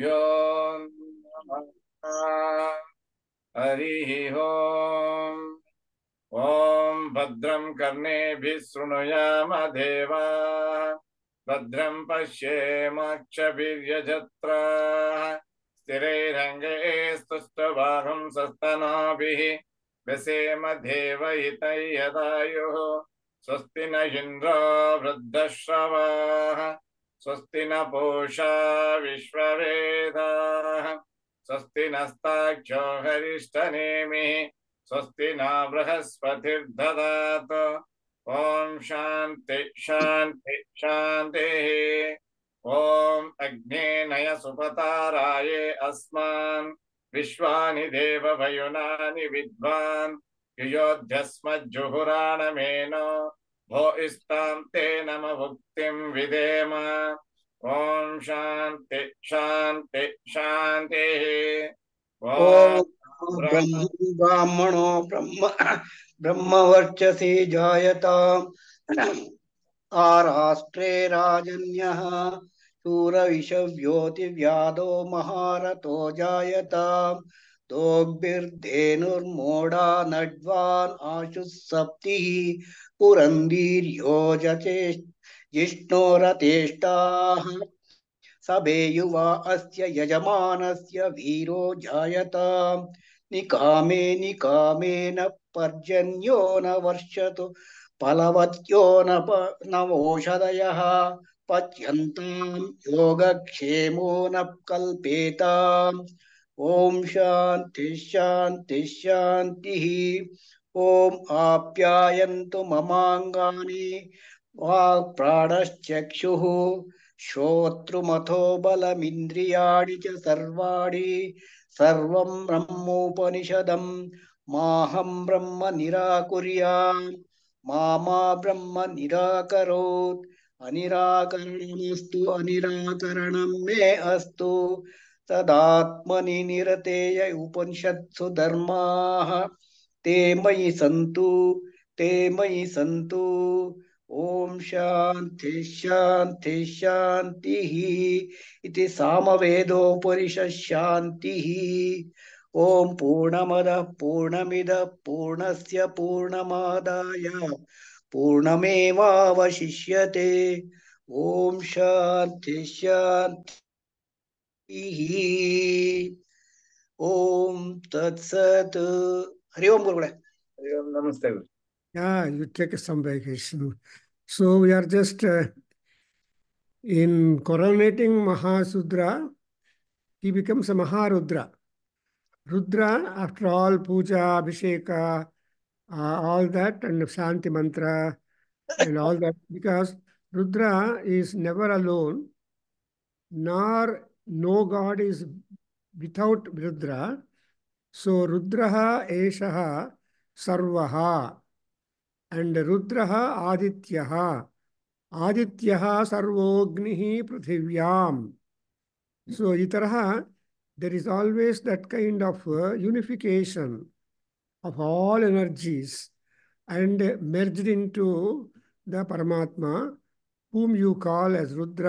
यो हरिः ओम ॐ भद्रं कर्णेभिः शृणुयाम देवा भद्रम पश्येमाक्षभिर्यजत्राः स्थिरैरङ्गैस्तुष्टभागं सस्तनाभिः स्वस्ति न इन्द्रो वृद्धश्रवा स्वस्ति न पूषा विश्व स्वस्ति नस्ताक्षो हरिष्ठनेमिः स्वस्ति न ओम शांति शांति शांति ओम अग्ने नय सुपताराये अस्मान् विश्वानि देवभयुनानि विद्वान् युयोध्यस्मज्जुहुराणमेनो भो नम भुक्ति विधेम ॐ शांति शांति शांति ब्राह्मणो ब्रह्म ब्रह्म वर्चसी जायता आराष्ट्रे राजन्यः शूरविषव्योतिव्यादो महारतो जायत दोग्भिर्धेनुर्मोढा नड्वान् आशुः सप्तिः जिष्णो जचे सभे युवा अस्य यजमानस्य वीरो जायता निकामे न पर्जन्यो न वर्षत फलवत्यो न नवोषधय पच्यन्तां योगक्षेमो न कलता ओं शांति शांति शांति ओम आप्यायन्तु ममाङ्गानि वाक्प्राणश्चक्षुः श्रोतृमथो बलमिन्द्रियाणि च सर्वाणि सर्वं ब्रह्मोपनिषदं माहं ब्रह्म निराकुआ मा ब्रह्म निराकरोत् अनिराकरणमस्तु अनिराकरणं मे अस्तु तदात्मनि निरतेय उपनिषत्सु धर्माः ते मयि सन्तु ते मयि सन्तु ॐ शान्ति शान्ति शान्तिः इति सामवेदोपनिषशान्तिः ॐ पूर्णमदः पूर्णमिदः पूर्णस्य पूर्णमादाय पूर्णमेवावशिष्यते ॐ शान्ति शान्तिः ॐ तत्सत् Hari Om Gurugule. Om, Namaste. Yeah, you take some vacation. So we are just uh, in coronating Mahasudra, he becomes a Maharudra. Rudra, after all, puja, abhisheka, uh, all that, and Shanti mantra, and all that, because Rudra is never alone, nor no God is without Rudra. So रुद्रेष सर्व and Rudra आदि आदि सर्वोग्नि पृथिव्याम so either there is always that kind of unification of all energy and merged to the Paramatma whom you call as Rudra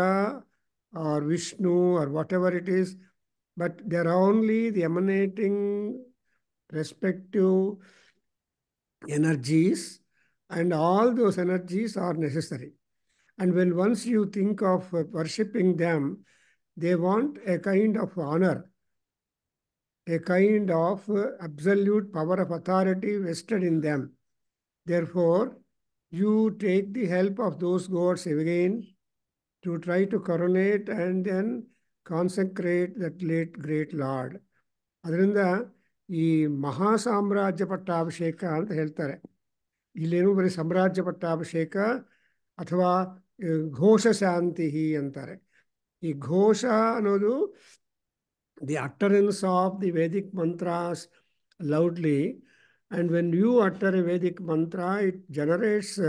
और विष्णु और whatever it is but they are only the emanating respective energies and all those energies are necessary. And when once you think of uh, worshipping them, they want a kind of honor, a kind of uh, absolute power of authority vested in them. Therefore, you take the help of those gods again to try to coronate and then consecrate that late great lord ಅದರಿಂದ ಈ ಮಹಾ ಸಾಮ್ರಾಜ್ಯ ಪಟ್ಟಾಭಿಷೇಕ ಅಂತ ಹೇಳ್ತಾರೆ ಇಲ್ಲೇನು ಬರೀ ಸಾಮ್ರಾಜ್ಯ ಪಟ್ಟಾಭಿಷೇಕ ಅಥವಾ ಘೋಷ ಶಾಂತಿ ಅಂತಾರೆ ಈ ಘೋಷ ಅನ್ನೋದು the utterance of the Vedic mantras loudly and when you utter a Vedic mantra it generates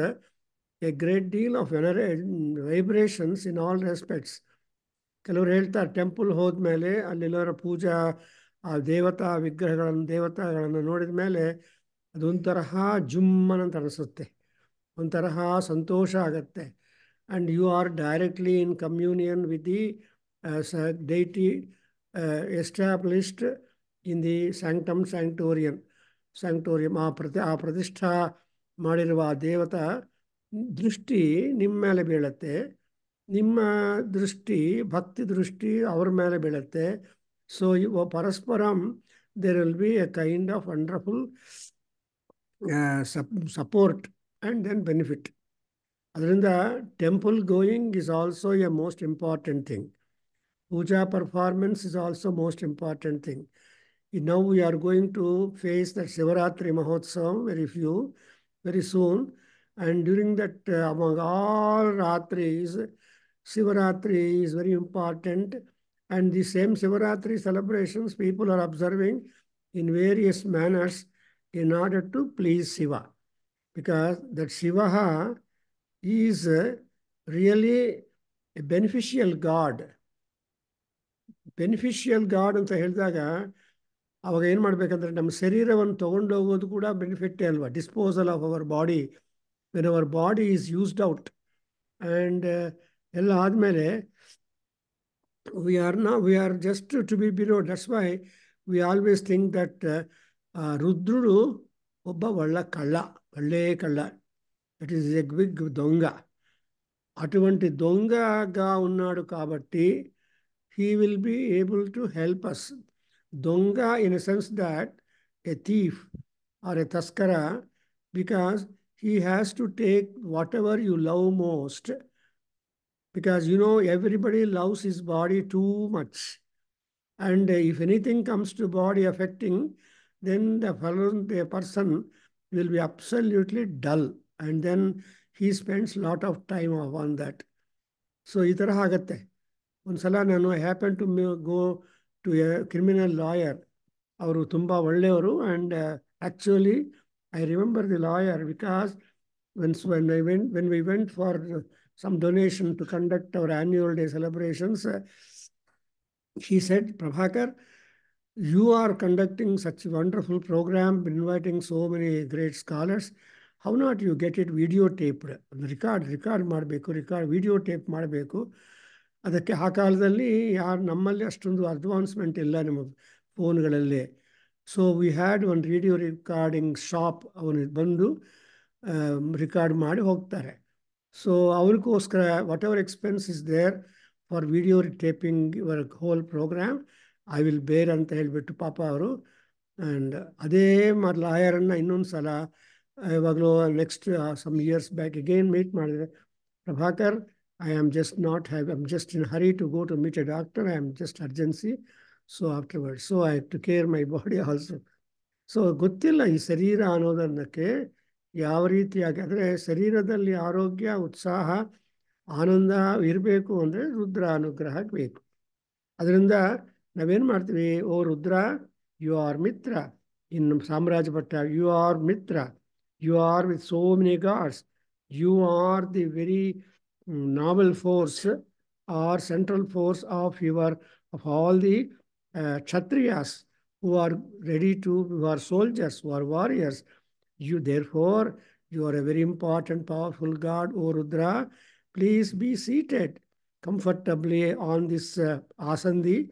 a great deal of vibrations in all respects ಕೆಲವರು ಹೇಳ್ತಾರೆ ಟೆಂಪಲ್ ಹೋದ್ಮೇಲೆ ಅಲ್ಲಿರೋ ಪೂಜಾ ಆ ದೇವತಾ ವಿಗ್ರಹಗಳನ್ನು ದೇವತಾಗಳನ್ನು ನೋಡಿದ ಮೇಲೆ ಅದೊಂಥರಹ ಅಂತ ಅನಿಸುತ್ತೆ ಒಂಥರಹ ಸಂತೋಷ ಆಗತ್ತೆ and you are directly in communion with the deity established in the sanctum sanctorium sanctorium ಆ ಪ್ರತಿ ಆ ಪ್ರತಿಷ್ಠಾ ಮಾಡಿರುವ ಆ ದೇವತಾ ದೃಷ್ಟಿ ನಿಮ್ಮ ಮೇಲೆ ಬೀಳತ್ತೆ ನಿಮ್ಮ ದೃಷ್ಟಿ ಭಕ್ತಿ ದೃಷ್ಟಿ ಅವ್ರ ಮೇಲೆ ಬೀಳುತ್ತೆ ಸೊ ಇವ ಪರಸ್ಪರಂ there will be a kind of wonderful ಸಪ್ ಸಪೋರ್ಟ್ ಆ್ಯಂಡ್ ದೆನ್ ಬೆನಿಫಿಟ್ ಅದರಿಂದ temple going is also a most important thing puja performance is also most important thing now we are going to face that Shivaratri Mahotsava very few very soon and during that among all ratris Shivaratri is very important. And the same Shivaratri celebrations people are observing in various manners in order to please Shiva. Because that Shiva is really a beneficial God. Beneficial God ಅಂತ ಹೇಳಿದಾಗ ಅವಾಗ ಏನು ಮಾಡಬೇಕಂದ್ರೆ our ಶರೀರವನ್ನು ತೊಗೊಂಡೋಗೋದು ಕೂಡ ಬೆನಿಫಿಟ್ಟೇ ಅಲ್ವಾ disposal of our body when our body is used out and. ಎಲ್ಲ ಆದಮೇಲೆ ವಿ ಆರ್ ನಾ we are just to be below that's why we always think that ರುದ್ರುಡು ಒಬ್ಬ ಒಳ್ಳ ಕಳ್ಳ ಒಳ್ಳೆ కళ్ళ ఇట్ ఈస్ ఎగ్ బిగ్ దొంగ అటువంటి దొంగగా ఉన్నాడు కాబట్టి he will be able to help us దొంగ in a sense that a thief or a తస్కర because he has to take whatever you love most because you know everybody loves his body too much and if anything comes to body affecting then the following the person will be absolutely dull and then he spends a lot of time on that so itarahagate unsala I happened to go to a criminal lawyer avaru tumba ollevaru and uh, actually i remember the lawyer because when when i went when we went for some donation to conduct our annual day celebrations. He said, Prabhakar, you are conducting such a wonderful program, inviting so many great scholars. How not you get it videotaped? Record, record, ಮಾಡಬೇಕು record video tape ಮಾಡಬೇಕು ಅದಕ್ಕೆ ಆ ಕಾಲದಲ್ಲಿ ಯಾರು ನಮ್ಮಲ್ಲಿ ಅಷ್ಟೊಂದು advancement ಇಲ್ಲ ನಮ್ಮ ಫೋನ್ಗಳಲ್ಲಿ ಸೊ ವಿ ಹ್ಯಾಡ್ ಒಂದು ವಿಡಿಯೋ ರೆಕಾರ್ಡಿಂಗ್ ಶಾಪ್ ಅವನು ಬಂದು ರೆಕಾರ್ಡ್ ಮಾಡಿ ಹೋಗ್ತಾರೆ So whatever expense is there for video taping your whole program, I will bear and help it to Papa And Ade Marlayar and Ainun Sala, I will go next uh, some years back again meet Marlayar Prabhakar. I am just not have, I'm just in a hurry to go to meet a doctor. I am just urgency. So afterwards, so I have to care my body also. So Guthila, Isarira, another, okay. ಯಾವ ರೀತಿಯಾಗಿ ಅಂದರೆ ಶರೀರದಲ್ಲಿ ಆರೋಗ್ಯ ಉತ್ಸಾಹ ಆನಂದ ಇರಬೇಕು ಅಂದರೆ ರುದ್ರ ಅನುಗ್ರಹ ಬೇಕು ಅದರಿಂದ ನಾವೇನು ಮಾಡ್ತೀವಿ ಓ ರುದ್ರ ಯು ಆರ್ ಮಿತ್ರ ಇನ್ನು ಸಾಮ್ರಾಜ್ಯ ಭಟ್ಟ you are Mitra you are with so many gods you are the very navel force or central force of your of all the Kshatriyas who are ready to you are soldiers who are warriors You therefore, you are a very important, powerful god, O Rudra. Please be seated comfortably on this uh, asandhi.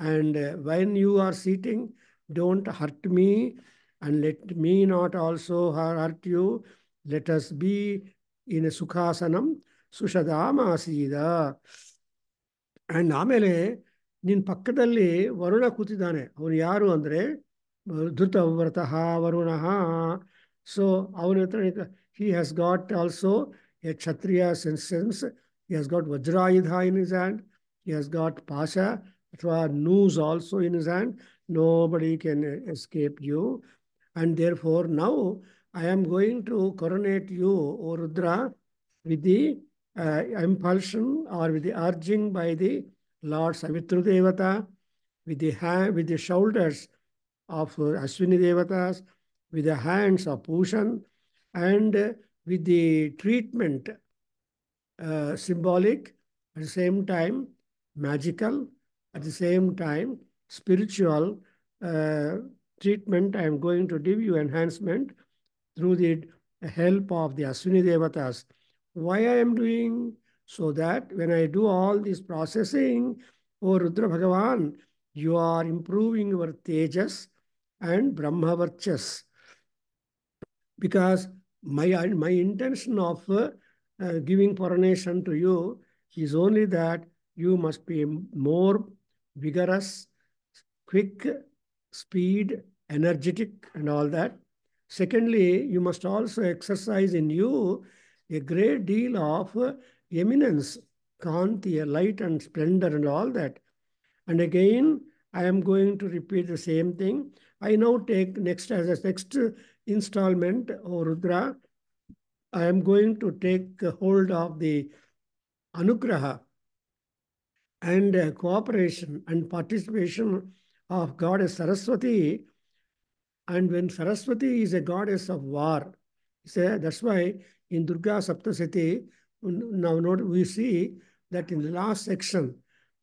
And uh, when you are sitting, don't hurt me and let me not also hurt you. Let us be in a sukhasanam, asida. And Amele, Nin ಪಕ್ಕದಲ್ಲಿ varuna Kutidane, ಅವನು Andre, andre, ಧೃತವ್ರತಃ varunaha. So Avalokiteshvara, he has got also a Kshatriya sense. He has got idha in his hand. He has got Pasha, Atva Noose also in his hand. Nobody can escape you. And therefore now I am going to coronate you, O Rudra, with the uh, impulsion or with the urging by the Lord Savitru Devata, with the hand, with the shoulders of Aswini Devatas, with the hands of puja and with the treatment uh, symbolic, at the same time magical, at the same time spiritual uh, treatment I am going to give you enhancement through the help of the Aswini Devatas. Why I am doing so that when I do all this processing, O Rudra Bhagavan, you are improving your tejas and Brahmavarchas because my, my intention of uh, uh, giving coronation to you is only that you must be more vigorous, quick, speed, energetic, and all that. Secondly, you must also exercise in you a great deal of uh, eminence, kanti, light and splendor and all that. And again, I am going to repeat the same thing. I now take next as a next installment or Rudra, I am going to take hold of the anukraha and uh, cooperation and participation of Goddess Saraswati. And when Saraswati is a goddess of war, say, that's why in Durga Saptasati, now note, we see that in the last section,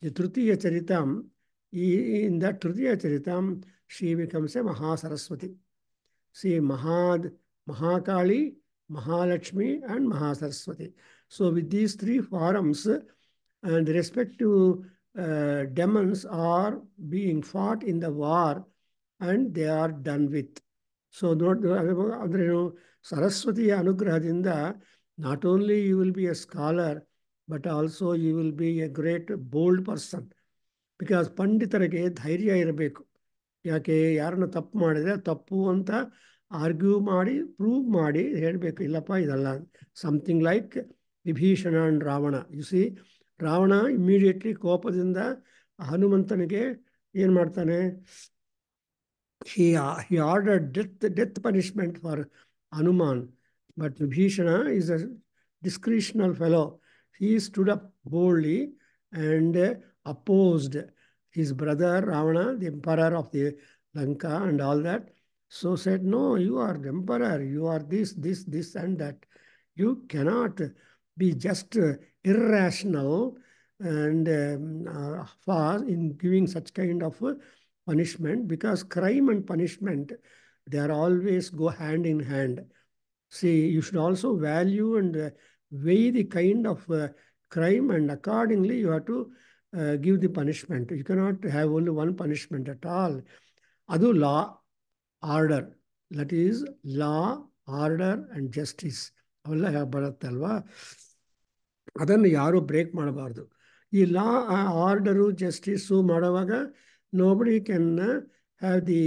the Tritiya Charitam, in that Tritiya Charitam, she becomes a Mahasaraswati. See, Mahad, Mahakali, Mahalakshmi, and Mahasaraswati. So, with these three forms, and respect to uh, demons are being fought in the war, and they are done with. So, Saraswati Anugrahadinda, not only you will be a scholar, but also you will be a great, bold person. Because Panditarake Dhairya Irabeku. ಯಾಕೆ ಯಾರನ್ನು ತಪ್ಪು ಮಾಡಿದರೆ ತಪ್ಪು ಅಂತ argue ಮಾಡಿ prove ಮಾಡಿ ಹೇಳಬೇಕು ಇಲ್ಲಪ್ಪ ಇದಲ್ಲ something like Vibhishana and Ravana you see Ravana immediately ಕೋಪದಿಂದ ಹನುಮಂತನಿಗೆ ಏನು ಮಾಡ್ತಾನೆ he he order death death punishment for Hanuman but Vibhishana is a discretional fellow he stood up boldly and opposed his brother Ravana, the emperor of the Lanka and all that. So said, no, you are the emperor, you are this, this, this and that. You cannot be just uh, irrational and um, uh, fast uh, far in giving such kind of uh, punishment because crime and punishment, they are always go hand in hand. See, you should also value and weigh the kind of uh, crime and accordingly you have to give uh, the the you You cannot have only one punishment at all. Adu law, order. That is law, order and justice ಅವೆಲ್ಲ ಬರುತ್ತೆ ಅಲ್ವಾ ಅದನ್ನು ಯಾರೂ break ಮಾಡಬಾರ್ದು ಈ law order justice ಮಾಡುವಾಗ nobody can have the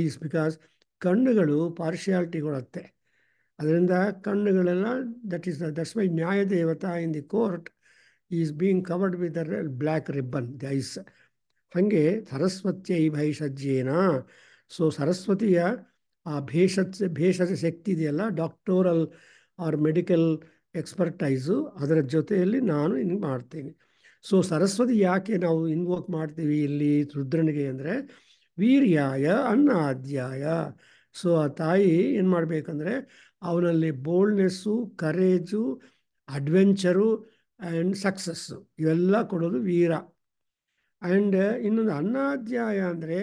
eyes because ಕಣ್ಣುಗಳು partiality ಕೊಡುತ್ತೆ ಅದರಿಂದ ಕಣ್ಣುಗಳೆಲ್ಲ ದಟ್ ಈಸ್ ದಟ್ಸ್ ವೈ ನ್ಯಾಯ ದೇವತಾ in the court is being covered with black ribbon ದೈಸ್ ಐಸ್ ಹಾಗೆ ಸರಸ್ವತಿಯ ಈ ಭೈಷಜ್ಯೇನ ಸೊ ಸರಸ್ವತಿಯ ಆ ಭೇಷಜ್ ಭೇಷಜ ಶಕ್ತಿ ಇದೆಯಲ್ಲ ಡಾಕ್ಟೋರಲ್ ಆರ್ ಮೆಡಿಕಲ್ ಎಕ್ಸ್ಪರ್ಟೈಸು ಅದರ ಜೊತೆಯಲ್ಲಿ ನಾನು ಇನ್ನು ಮಾಡ್ತೀನಿ ಸೊ ಸರಸ್ವತಿ ಯಾಕೆ ನಾವು ಇನ್ವೋಕ್ ಮಾಡ್ತೀವಿ ಇಲ್ಲಿ ರುದ್ರನಿಗೆ ಅಂದರೆ ವೀರ್ಯಾಯ ಅನ್ನಾಧ್ಯಾಯ ಸೊ ಆ ತಾಯಿ ಏನು ಮಾಡಬೇಕಂದ್ರೆ ಅವನಲ್ಲಿ boldness courage adventure and success ಇವೆಲ್ಲ ಕೊಡೋದು ವೀರ ಆ್ಯಂಡ್ ಇನ್ನೊಂದು ಅನ್ನಾಧ್ಯಾಯ ಅಂದರೆ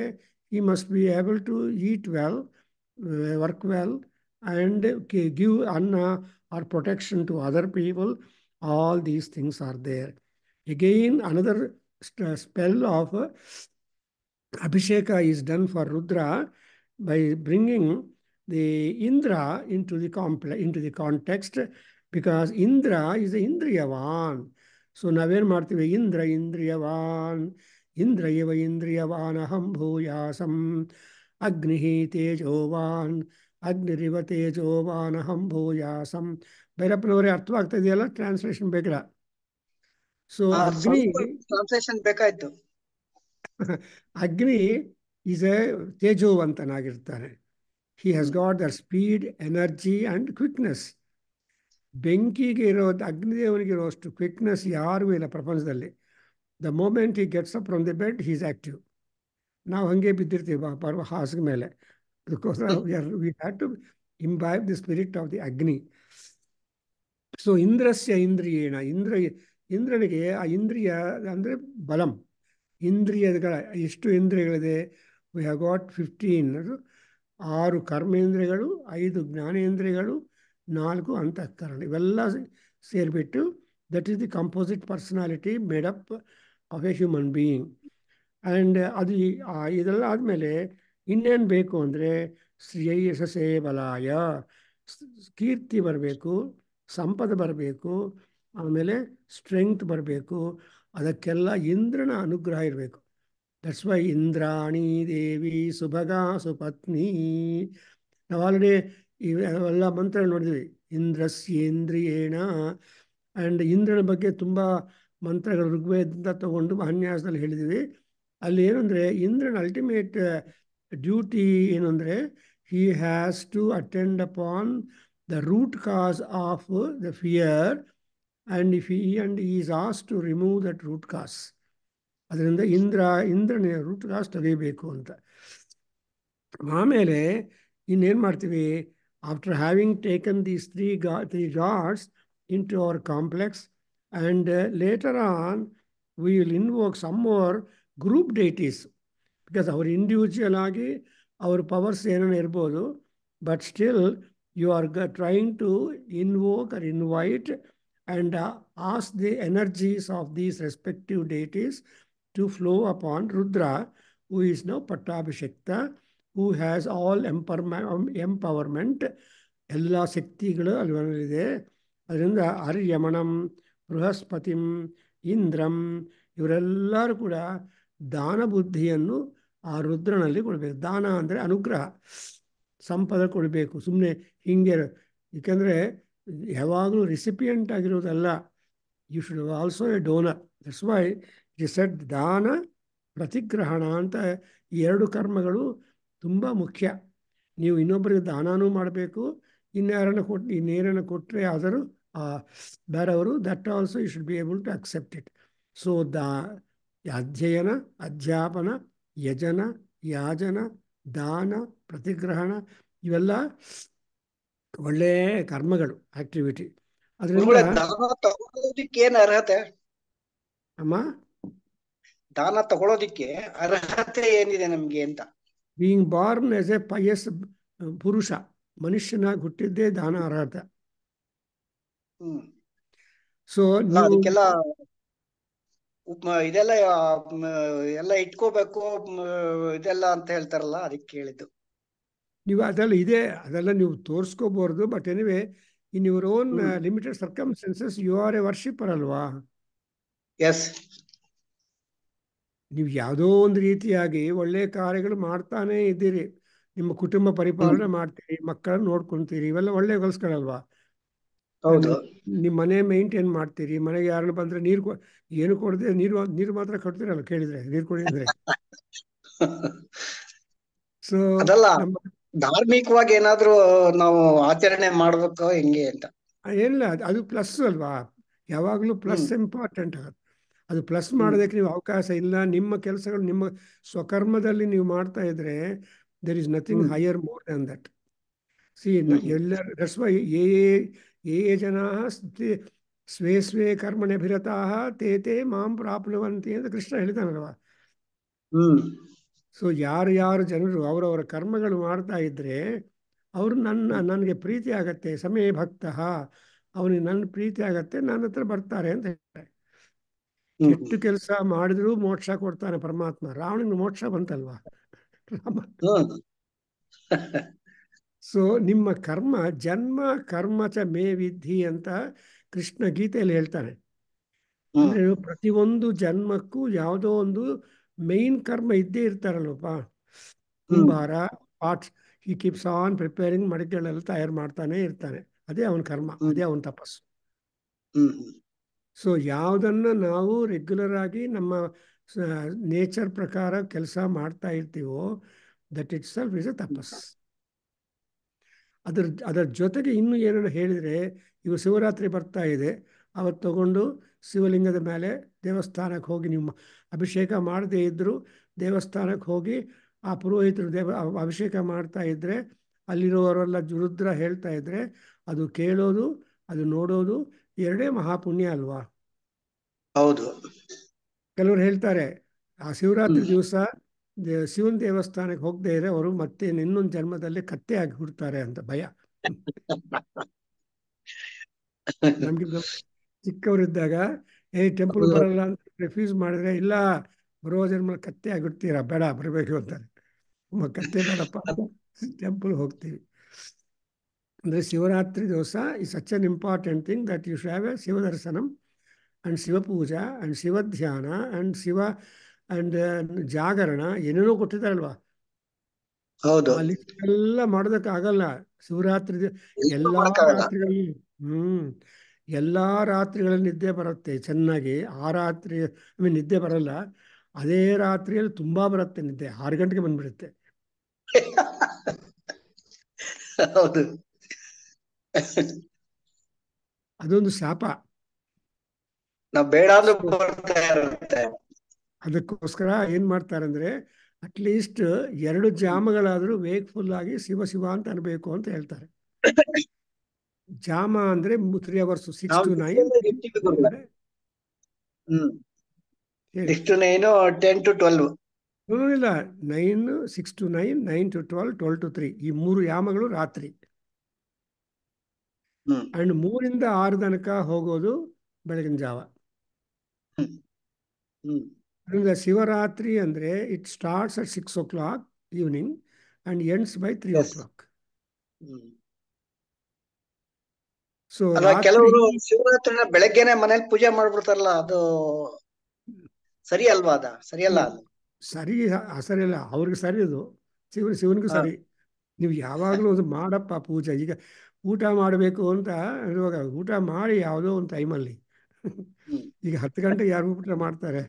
he must be able to eat well work well and give anna or protection to other people all these things are there again another spell of abhisheka is done for Rudra by bringing the Indra into the complex into the context because Indra is the Indriyavan. So now ಏನು ಮಾಡ್ತೀವಿ ಇಂದ್ರ ಇಂದ್ರಿಯವಾನ್ ಇಂದ್ರ ಇವ ಇಂದ್ರಿಯವಾನ್ ಅಹಂ ಭೂಯಾಸಂ ಅಗ್ನಿ ತೇಜೋವಾನ್ ಅಗ್ನಿರಿವ ತೇಜೋವಾನ್ ಅಹಂ ಭೂಯಾಸಂ ಭೈರಪ್ಪನವರೇ ಅರ್ಥವಾಗ್ತಾ ಇದೆಯಲ್ಲ translation ಬೇಕಲ್ಲ so ಅಗ್ನಿ translation ಬೇಕಾಯ್ತು ಅಗ್ನಿ ಈಸ್ ಎ ತೇಜೋವಂತನಾಗಿರ್ತಾನೆ he has got their speed energy and quickness ಬೆಂಕಿಗೆ ಇರೋ ಅಗ್ನಿದೇವನಿಗೆ ಇರೋಷ್ಟು ಕ್ವಿಕ್ನೆಸ್ ಯಾರೂ ಇಲ್ಲ ಪ್ರಪಂಚದಲ್ಲಿ the moment he gets up from the bed is active ನಾವು ಹಂಗೆ ಬಿದ್ದಿರ್ತೀವಿ ಪರ್ವ ಹಾಸಿಗೆ ಮೇಲೆ ಅದಕ್ಕೋಸ್ಕರ we had to imbibe the spirit of the Agni so ಇಂದ್ರಸ್ಯ ಇಂದ್ರಿಯೇಣ ಇಂದ್ರ ಇಂದ್ರನಿಗೆ ಆ ಇಂದ್ರಿಯ ಅಂದರೆ ಬಲಂ ಇಂದ್ರಿಯಗಳ ಎಷ್ಟು ಇಂದ್ರಿಯಗಳಿದೆ ವಿ ಹ್ಯಾವ್ ಗಾಟ್ ಫಿಫ್ಟೀನ್ ಅದು ಆರು ಕರ್ಮೇಂದ್ರಿಯಗಳು ಐದು ಜ್ಞಾನೇಂದ್ರಿಯಗಳು ನಾಲ್ಕು ಅಂತಃಕರಣ ಇವೆಲ್ಲ ಸೇರಿಬಿಟ್ಟು that is the composite personality made up of a human being and ಅದು ಇದೆಲ್ಲ ಆದಮೇಲೆ ಇನ್ನೇನು ಬೇಕು ಅಂದರೆ ಶ್ರೇಯಸ ಸೇವಲಾಯ ಕೀರ್ತಿ ಬರಬೇಕು ಸಂಪದ ಬರಬೇಕು ಆಮೇಲೆ ಸ್ಟ್ರೆಂಗ್ತ್ ಬರಬೇಕು ಅದಕ್ಕೆಲ್ಲ ಇಂದ್ರನ ಅನುಗ್ರಹ ಇರಬೇಕು ದಟ್ಸ್ ವೈ ಇಂದ್ರಾಣಿ ದೇವಿ ಸುಭಗ ಸುಪತ್ನಿ ನಾವು ಆಲ್ರೆಡಿ ಇವೆಲ್ಲ ಮಂತ್ರಗಳು ನೋಡಿದ್ವಿ ಇಂದ್ರಸ್ಯೇಂದ್ರಿಯೇಣ ಆ್ಯಂಡ್ ಇಂದ್ರನ ಬಗ್ಗೆ ತುಂಬ ಮಂತ್ರಗಳು ಋಗ್ವೇದದಿಂದ ತಗೊಂಡು ಅನ್ಯಾಸದಲ್ಲಿ ಹೇಳಿದ್ವಿ ಅಲ್ಲಿ ಏನಂದರೆ ಇಂದ್ರನ ಅಲ್ಟಿಮೇಟ್ ಡ್ಯೂಟಿ ಏನಂದರೆ he has to attend upon the root cause of the fear and if he and is as to remove that root cause ಅದರಿಂದ ಇಂದ್ರ ಇಂದ್ರನ ರೂಟ್ ಕಾಸ್ ತೆಗೆಯಬೇಕು ಅಂತ ಆಮೇಲೆ ಇನ್ನೇನು ಮಾಡ್ತೀವಿ after having taken these three, three jars into our complex, and uh, later on, we will invoke some more group deities because our individual agi our powers ಏನನ್ನ ಇರ್ಬೋದು but still you are trying to invoke or invite and uh, ask the energies of these respective deities to flow upon Rudra, who is now Pattabhishekta, who has all ಎಂಪರ್ಮ empowerment ಎಲ್ಲ ಶಕ್ತಿಗಳು ಅಲ್ಲಿ ಅದರಿಂದ ಆರ್ಯಮಣಂ ಬೃಹಸ್ಪತಿಂ ಇಂದ್ರಂ ಇವರೆಲ್ಲರೂ ಕೂಡ ದಾನ ಬುದ್ಧಿಯನ್ನು ಆ ರುದ್ರನಲ್ಲಿ ಕೊಡಬೇಕು ದಾನ ಅಂದರೆ ಅನುಗ್ರಹ ಸಂಪದ ಕೊಡಬೇಕು ಸುಮ್ಮನೆ ಹಿಂಗೆ ಏಕೆಂದರೆ ಯಾವಾಗಲೂ ರಿಸಿಪಿಯೆಂಟ್ ಆಗಿರೋದಲ್ಲ you should also a donor that's why set ದಾನ ಪ್ರತಿಗ್ರಹಣ ಅಂತ ಎರಡು ಕರ್ಮಗಳು ತುಂಬ ಮುಖ್ಯ ನೀವು ಇನ್ನೊಬ್ಬರಿಗೆ ದಾನನೂ ಮಾಡಬೇಕು ಇನ್ನಾರನ್ನ ಕೊಟ್ಟು ಇನ್ನೇರನ್ನ ಕೊಟ್ಟರೆ ಆದರೂ ಬೇರೆಯವರು that also you should be able to accept it so the ಅಧ್ಯಯನ ಅಧ್ಯಾಪನ ಯಜನ ಯಾಜನ ದಾನ ಪ್ರತಿಗ್ರಹಣ ಇವೆಲ್ಲ ಒಳ್ಳೆ ಕರ್ಮಗಳು ಆಕ್ಟಿವಿಟಿ ಅರ್ಹತೆ ಅಮ್ಮ ದಾನ ತಗೊಳೋದಿಕ್ಕೆ ಅರ್ಹತೆ ಏನಿದೆ ನಮ್ಗೆ ಅಂತ being born as a pious ಪುರುಷ ಮನುಷ್ಯನಾಗಿ ಹುಟ್ಟಿದ್ದೇ ದಾನ ಅರ್ಹತ ಸೊ ಇದೆಲ್ಲ ಎಲ್ಲ ಇಟ್ಕೋಬೇಕು ಇದೆಲ್ಲ ಅಂತ ಹೇಳ್ತಾರಲ್ಲ ಅದಕ್ಕೆ ಕೇಳಿದ್ದು ನೀವು ಅದೆಲ್ಲ ಇದೆ ಅದೆಲ್ಲ ನೀವು ತೋರಿಸ್ಕೋಬಾರ್ದು but anyway in your own limited circumstances you are a worshipper ಅಲ್ವಾ ಎಸ್ ನೀವು ಯಾವುದೋ ಒಂದು ರೀತಿಯಾಗಿ ಒಳ್ಳೆಯ ಕಾರ್ಯಗಳು ಮಾಡ್ತಾನೆ ಇದ್ದೀರಿ ನಿಮ್ಮ ಕುಟುಂಬ ಪರಿಪಾಲನೆ ಮಾಡ್ತೀರಿ ಮಕ್ಕಳನ್ನ ನೋಡ್ಕೊಂತೀರಿ ಇವೆಲ್ಲ ಒಳ್ಳೆ ಕೆಲಸಗಳಲ್ವಾ ನಿಮ್ಮ ಮನೆ ಮೈಂಟೈನ್ ಮಾಡ್ತೀರಿ ಮನೆಗೆ ಯಾರನ್ನ ಬಂದ್ರೆ ನೀರು ಏನು ಕೊಡದೆ ನೀರು ನೀರು ಮಾತ್ರ ಕಟ್ತೀರಲ್ಲ ಕೇಳಿದ್ರೆ ನೀರು ಕೊಡಿದ್ರೆ ಸೊ ಧಾರ್ಮಿಕವಾಗಿ ಏನಾದ್ರೂ ನಾವು ಆಚರಣೆ ಮಾಡ್ಬೇಕು ಹೆಂಗೆ ಅಂತ ಏನಿಲ್ಲ ಅದು ಪ್ಲಸ್ ಅಲ್ವಾ ಯಾವಾಗ್ಲೂ ಪ್ಲಸ್ ಇಂಪಾರ್ಟೆಂಟ್ ಆಗುತ್ತೆ ಅದು ಪ್ಲಸ್ ಮಾಡೋದಕ್ಕೆ ನೀವು ಅವಕಾಶ ಇಲ್ಲ ನಿಮ್ಮ ಕೆಲಸಗಳು ನಿಮ್ಮ ಸ್ವಕರ್ಮದಲ್ಲಿ ನೀವು ಮಾಡ್ತಾ ಇದ್ರೆ there is nothing higher more than that see ಎಲ್ಲರೂ ಏ ಏ ಜನಾ ಜನ ಸ್ವೇ ಸ್ವೇ ಕರ್ಮಣಿಭಿರತಾ ತೇ ತೇ ಮಾಂ ಪ್ರಾಪ್ಲವಂತಿ ಅಂತ ಕೃಷ್ಣ ಹೇಳ್ತಾನಲ್ವ ಸೊ ಯಾರು ಯಾರು ಜನರು ಅವರವರ ಕರ್ಮಗಳು ಮಾಡ್ತಾ ಇದ್ರೆ ಅವರು ನನ್ನ ನನಗೆ ಪ್ರೀತಿ ಆಗತ್ತೆ ಸಮಯ ಭಕ್ತ ಅವನಿಗೆ ನನ್ನ ಪ್ರೀತಿ ಆಗತ್ತೆ ನನ್ನ ಹತ್ರ ಬರ್ತಾರೆ ಅಂತ ಹೇಳ್ತಾರೆ ಎಷ್ಟು ಕೆಲಸ ಮಾಡಿದ್ರು ಮೋಕ್ಷ ಕೊಡ್ತಾನೆ ಪರಮಾತ್ಮ ರಾವಣನ ಮೋಕ್ಷ ಬಂತಲ್ವಾ ರಾಮ ಸೊ ನಿಮ್ಮ ಕರ್ಮ ಜನ್ಮ ಕರ್ಮ ಚ ಮೇ ವಿಧಿ ಅಂತ ಕೃಷ್ಣ ಗೀತೆಯಲ್ಲಿ ಹೇಳ್ತಾನೆ ಪ್ರತಿಯೊಂದು ಜನ್ಮಕ್ಕೂ ಯಾವುದೋ ಒಂದು ಮೇನ್ ಕರ್ಮ ಇದ್ದೇ ಇರ್ತಾರಲ್ವಪ್ಪ ಕುಂಬಾರ ಪಾಟ್ಸ್ ಈ ಕೀಪ್ಸ್ ಆನ್ ಪ್ರಿಪೇರಿಂಗ್ ಮಡಿಕೆಗಳೆಲ್ಲ ತಯಾರು ಮಾಡ್ತಾನೆ ಇರ್ತಾನೆ ಅದೇ ಅವನ ಕರ್ಮ ಅದೇ ಅವನ ತಪಸ್ಸು ಸೊ ಯಾವುದನ್ನು ನಾವು ರೆಗ್ಯುಲರ್ ಆಗಿ ನಮ್ಮ ನೇಚರ್ ಪ್ರಕಾರ ಕೆಲಸ ಮಾಡ್ತಾ ಇರ್ತೀವೋ that itself is a tapas ಅದರ ಅದರ ಜೊತೆಗೆ ಇನ್ನೂ ಏನನ್ನು ಹೇಳಿದರೆ ಇವು ಶಿವರಾತ್ರಿ ಬರ್ತಾ ಇದೆ ಅವತ್ತು ತಗೊಂಡು ಶಿವಲಿಂಗದ ಮೇಲೆ ದೇವಸ್ಥಾನಕ್ಕೆ ಹೋಗಿ ನಿಮ್ಮ ಅಭಿಷೇಕ ಮಾಡದೇ ಇದ್ದರೂ ದೇವಸ್ಥಾನಕ್ಕೆ ಹೋಗಿ ಆ ಪುರೋಹಿತರು ದೇವ ಅಭಿಷೇಕ ಮಾಡ್ತಾ ಇದ್ದರೆ ಅಲ್ಲಿರೋರೆಲ್ಲ ರುದ್ರ ಹೇಳ್ತಾ ಇದ್ದರೆ ಅದು ಕೇಳೋದು ಅದು ನೋಡೋದು ಎರಡೇ ಮಹಾಪುಣ್ಯ ಅಲ್ವಾ ಹೌದು ಕೆಲವರು ಹೇಳ್ತಾರೆ ಆ ಶಿವರಾತ್ರಿ ದಿವಸ ಶಿವನ ದೇವಸ್ಥಾನಕ್ಕೆ ಹೋಗದೆ ಇದ್ರೆ ಅವರು ಮತ್ತೆ ಇನ್ನೊಂದು ಜನ್ಮದಲ್ಲಿ ಕತ್ತೆ ಆಗಿ ಹುಡ್ತಾರೆ ಅಂತ ಭಯ ನಮ್ಗೆ ಚಿಕ್ಕವರಿದ್ದಾಗ ಏ ಟೆಂಪಲ್ ಬರಲ್ಲ ಅಂತ ರೆಫ್ಯೂಸ್ ಮಾಡಿದ್ರೆ ಇಲ್ಲ ಬರೋ ಜನ್ಮ ಕತ್ತೆ ಆಗಿರ್ತೀರಾ ಬೇಡ ಬರಬೇಕು ಅಂತಾರೆ ಕತ್ತೆ ಬೇಡಪ್ಪ ಟೆಂಪಲ್ ಹೋಗ್ತೀವಿ ಅಂದರೆ ಶಿವರಾತ್ರಿ ದಿವಸ ಈ such an important thing that you shall have a ಶಿವದರ್ಶನಂ and Shivapuja and Shivadhyana and Shiva and jagarana ಏನೇನೋ ಕೊಟ್ಟಿದ್ದಾರಲ್ವಾ ಹೌದು ಅಲ್ಲಿ ಎಲ್ಲ ಮಾಡೋದಕ್ಕಾಗಲ್ಲ ಶಿವರಾತ್ರಿ ಎಲ್ಲ ರಾತ್ರಿಗಳಲ್ಲಿ ಹ್ಮ್ ಎಲ್ಲ ರಾತ್ರಿಗಳಲ್ಲಿ ನಿದ್ದೆ ಬರುತ್ತೆ ಚೆನ್ನಾಗಿ ಆ ರಾತ್ರಿ ಐ ಮೀನ್ ನಿದ್ದೆ ಬರಲ್ಲ ಅದೇ ರಾತ್ರಿಯಲ್ಲಿ ತುಂಬಾ ಬರುತ್ತೆ ನಿದ್ದೆ ಆರು ಗಂಟೆಗೆ ಬಂದ್ಬಿಡುತ್ತೆ ಅದೊಂದು ಶಾಪ ಅದಕ್ಕೋಸ್ಕರ ಏನ್ ಅಂದ್ರೆ ಅಟ್ಲೀಸ್ಟ್ ಎರಡು ಜಾಮಗಳಾದ್ರೂ ಫುಲ್ ಆಗಿ ಶಿವ ಶಿವ ಅಂತ ಅನ್ಬೇಕು ಅಂತ ಹೇಳ್ತಾರೆ ಜಾಮ ಅಂದ್ರೆ three hours six to nine ಇಲ್ಲ nine six to nine nine to twelve twelve to three ಈ ಮೂರು ಯಾಮಗಳು ರಾತ್ರಿ ಅಂಡ್ ಮೂರಿಂದ ಆರು ತನಕ ಹೋಗೋದು ಬೆಳಗಿನ ಜಾವ ಅದರಿಂದ ಶಿವರಾತ್ರಿ ಅಂದ್ರೆ it starts at six o'clock evening and ends by three o'clock so ಕೆಲವರು ಶಿವರಾತ್ರಿನ ಬೆಳಗ್ಗೆನೆ ಮನೇಲಿ ಪೂಜೆ ಮಾಡ್ಬಿಡ್ತಾರಲ್ಲ ಅದು ಸರಿ ಅಲ್ವಾ ಅದ ಸರಿಯಲ್ಲ ಸರಿ ಅಲ್ಲ ಅವ್ರಿಗೆ ಸರಿ ಅದು ಶಿವನ್ ಶಿವನಿಗೂ ಸರಿ ನೀವು ಯಾವಾಗಲೂ ಅದು ಮಾಡಪ್ಪ ಪೂಜೆ ಈಗ ಊಟ ಮಾಡಬೇಕು ಅಂತ ಇರುವಾಗ ಊಟ ಮಾಡಿ ಯಾವುದೋ ಒಂದು ಟೈಮಲ್ಲಿ ಈಗ ಹತ್ತು ಗಂಟೆಗೆ ಯಾರು ಊಟ ಮಾಡ್ತಾರೆ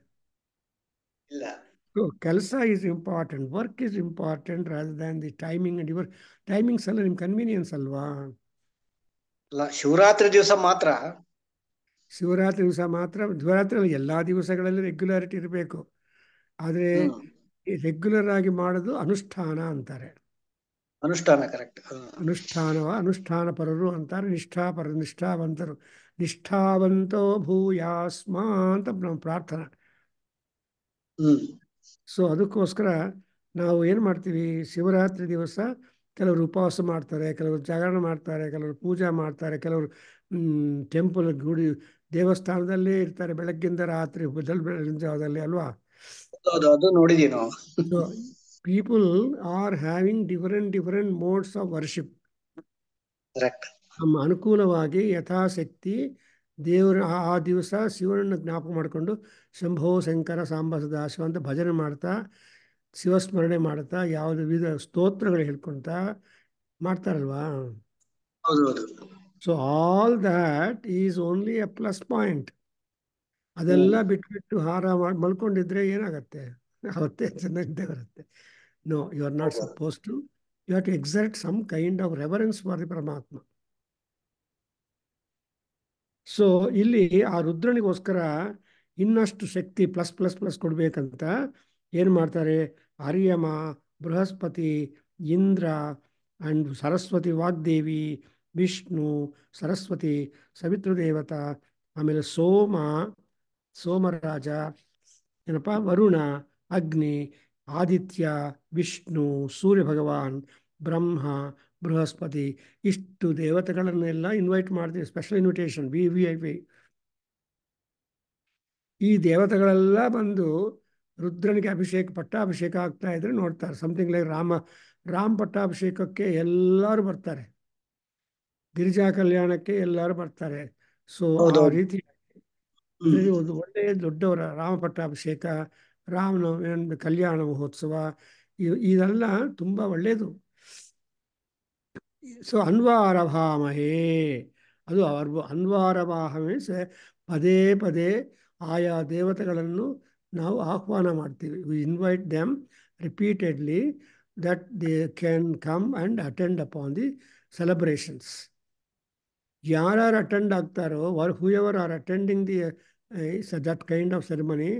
ಕೆಲಸ is important work is important rather than the timing and your timings ಎಲ್ಲ ನಿಮ್ಮ ಕನ್ವೀನಿಯನ್ಸ್ ಅಲ್ವಾ ಅಲ್ಲ ಶಿವರಾತ್ರಿ ದಿವಸ ಮಾತ್ರ ಶಿವರಾತ್ರಿ ದಿವಸ ಮಾತ್ರ ಶಿವರಾತ್ರಿ ಎಲ್ಲ ದಿವಸಗಳಲ್ಲಿ ರೆಗ್ಯುಲಾರಿಟಿ ಇರಬೇಕು ಆದರೆ ರೆಗ್ಯುಲರ್ ಆಗಿ ಮಾಡೋದು ಅನುಷ್ಠಾನ ಅಂತಾರೆ ಅನುಷ್ಠಾನ ಕರೆಕ್ಟ್ ಅನುಷ್ಠಾನ ಅನುಷ್ಠಾನ ಪರರು ಅಂತಾರೆ ನಿಷ್ಠಾಪರ ನಿಷ್ಠಾವಂತರು ನಿಷ್ಠಾವಂತೋ ಭೂಯಾಸ್ಮ ಅಂತ ನಮ್ಮ ಪ್ರಾರ್ಥನಾ ಸೊ ಅದಕ್ಕೋಸ್ಕರ ನಾವು ಏನು ಮಾಡ್ತೀವಿ ಶಿವರಾತ್ರಿ ದಿವಸ ಕೆಲವರು ಉಪವಾಸ ಮಾಡ್ತಾರೆ ಕೆಲವರು ಜಾಗರಣ ಮಾಡ್ತಾರೆ ಕೆಲವರು ಪೂಜಾ ಮಾಡ್ತಾರೆ ಕೆಲವರು ಟೆಂಪಲ್ ಗುಡಿ ದೇವಸ್ಥಾನದಲ್ಲೇ ಇರ್ತಾರೆ ಬೆಳಗ್ಗಿಂದ ರಾತ್ರಿ ಜಾವದಲ್ಲಿ ಅಲ್ವಾ people are having different different modes of worship. Correct. ನಮ್ಮ ಅನುಕೂಲವಾಗಿ ಯಥಾಶಕ್ತಿ ದೇವರ ಆ ದಿವಸ ಶಿವನನ್ನು ಜ್ಞಾಪಕ ಮಾಡಿಕೊಂಡು ಶಂಭೋ ಶಂಕರ ಸಾಂಬ ಸದಾಶಿವ ಅಂತ ಭಜನೆ ಮಾಡ್ತಾ ಶಿವಸ್ಮರಣೆ ಮಾಡ್ತಾ ಯಾವುದೇ ವಿಧ ಸ್ತೋತ್ರಗಳು ಹೇಳ್ಕೊಳ್ತಾ ಮಾಡ್ತಾರಲ್ವಾ so all that is only a plus point ಅದೆಲ್ಲ ಬಿಟ್ಬಿಟ್ಟು ಹಾರ ಮಾಡಿ ಮಲ್ಕೊಂಡಿದ್ರೆ ಏನಾಗತ್ತೆ ಅವತ್ತೇ ಚೆನ್ನಾಗಿದೆ ಬರುತ್ತೆ no you are not okay. supposed to. You have to exert some kind of reverence so ಇಲ್ಲಿ ಆ ರುದ್ರನಿಗೋಸ್ಕರ ಇನ್ನಷ್ಟು ಶಕ್ತಿ ಪ್ಲಸ್ ಪ್ಲಸ್ ಪ್ಲಸ್ ಕೊಡಬೇಕಂತ ಏನು ಮಾಡ್ತಾರೆ ಆರ್ಯಮ ಬೃಹಸ್ಪತಿ ಇಂದ್ರ ಆ್ಯಂಡ್ ಸರಸ್ವತಿ ವಾಗ್ದೇವಿ ವಿಷ್ಣು ಸರಸ್ವತಿ ಸವಿತೃದೇವತಾ ಆಮೇಲೆ ಸೋಮ ಸೋಮರಾಜ ಏನಪ್ಪ ವರುಣ ಅಗ್ನಿ ಆದಿತ್ಯ ವಿಷ್ಣು ಸೂರ್ಯ ಭಗವಾನ್ ಬ್ರಹ್ಮ ಬೃಹಸ್ಪತಿ ಇಷ್ಟು ದೇವತೆಗಳನ್ನೆಲ್ಲ ಇನ್ವೈಟ್ ಮಾಡ್ತೀವಿ special invitation V V I P ಈ ದೇವತೆಗಳೆಲ್ಲ ಬಂದು ರುದ್ರನಿಗೆ ಅಭಿಷೇಕ ಪಟ್ಟಾಭಿಷೇಕ ಆಗ್ತಾ ಇದ್ರೆ ನೋಡ್ತಾರೆ ಸಮಥಿಂಗ್ ಲೈಕ್ ರಾಮ ರಾಮ್ ಪಟ್ಟಾಭಿಷೇಕಕ್ಕೆ ಎಲ್ಲರೂ ಬರ್ತಾರೆ ಗಿರಿಜಾ ಕಲ್ಯಾಣಕ್ಕೆ ಎಲ್ಲರೂ ಬರ್ತಾರೆ ಸೊ ಆ ರೀತಿ ಒಂದು ಒಳ್ಳೆಯ ದೊಡ್ಡವರ ರಾಮ ಪಟ್ಟಾಭಿಷೇಕ ರಾಮನವಮಿ ಕಲ್ಯಾಣ ಮಹೋತ್ಸವ ಇದೆಲ್ಲ ತುಂಬ ಒಳ್ಳೆಯದು ಸೊ ಅನ್ವಾರಭಾಮಹೇ ಅದು ಅವ್ರ ಅನ್ವಾರಭಾಮೆ ಮೀನ್ಸ್ ಪದೇ ಪದೇ ಆಯಾ ದೇವತೆಗಳನ್ನು ನಾವು ಆಹ್ವಾನ ಮಾಡ್ತೀವಿ we invite them repeatedly that they can come and attend upon the celebrations ಯಾರು ಅಟೆಂಡ್ ಆಗ್ತಾರೋ ವರ್ whoever are attending the that kind of ceremony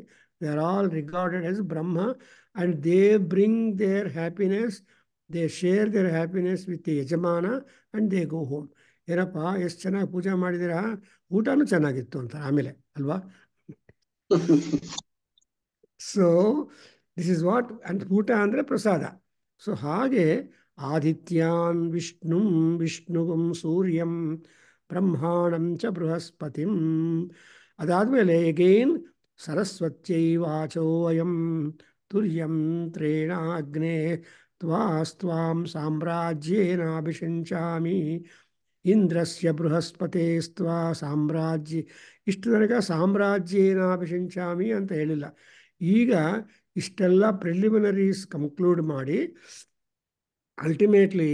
they are all regarded as Brahma and they bring their happiness, they share their happiness with the Yajamana and they go home. Erapa, yes, chana puja madira, utanu chana gitunta, amile, alva. So, this is what, and puta andre prasada. So, hage, adityan, vishnum, vishnugum, suryam, brahmanam, chabruhaspatim. Adadwele, again, సరస్వత్యైవాచో వయం తుర్యం త్రేణాగ్నే త్వాస్వాం సామ్రాజ్యేనాభిషించామి ఇంద్రస్య ಬೃಹಸ್ಪತೆ ಸ್ವಾ ಸಾಮ್ರಾಜ್ಯ ಇಷ್ಟು ತನಕ ಸಾಮ್ರಾಜ್ಯೇನಾಭಿಷಿಂಚಾಮಿ ಅಂತ ಹೇಳಿಲ್ಲ ಈಗ ಇಷ್ಟೆಲ್ಲ ಪ್ರಿಲಿಮಿನರೀಸ್ ಕನ್ಕ್ಲೂಡ್ ಮಾಡಿ ultimately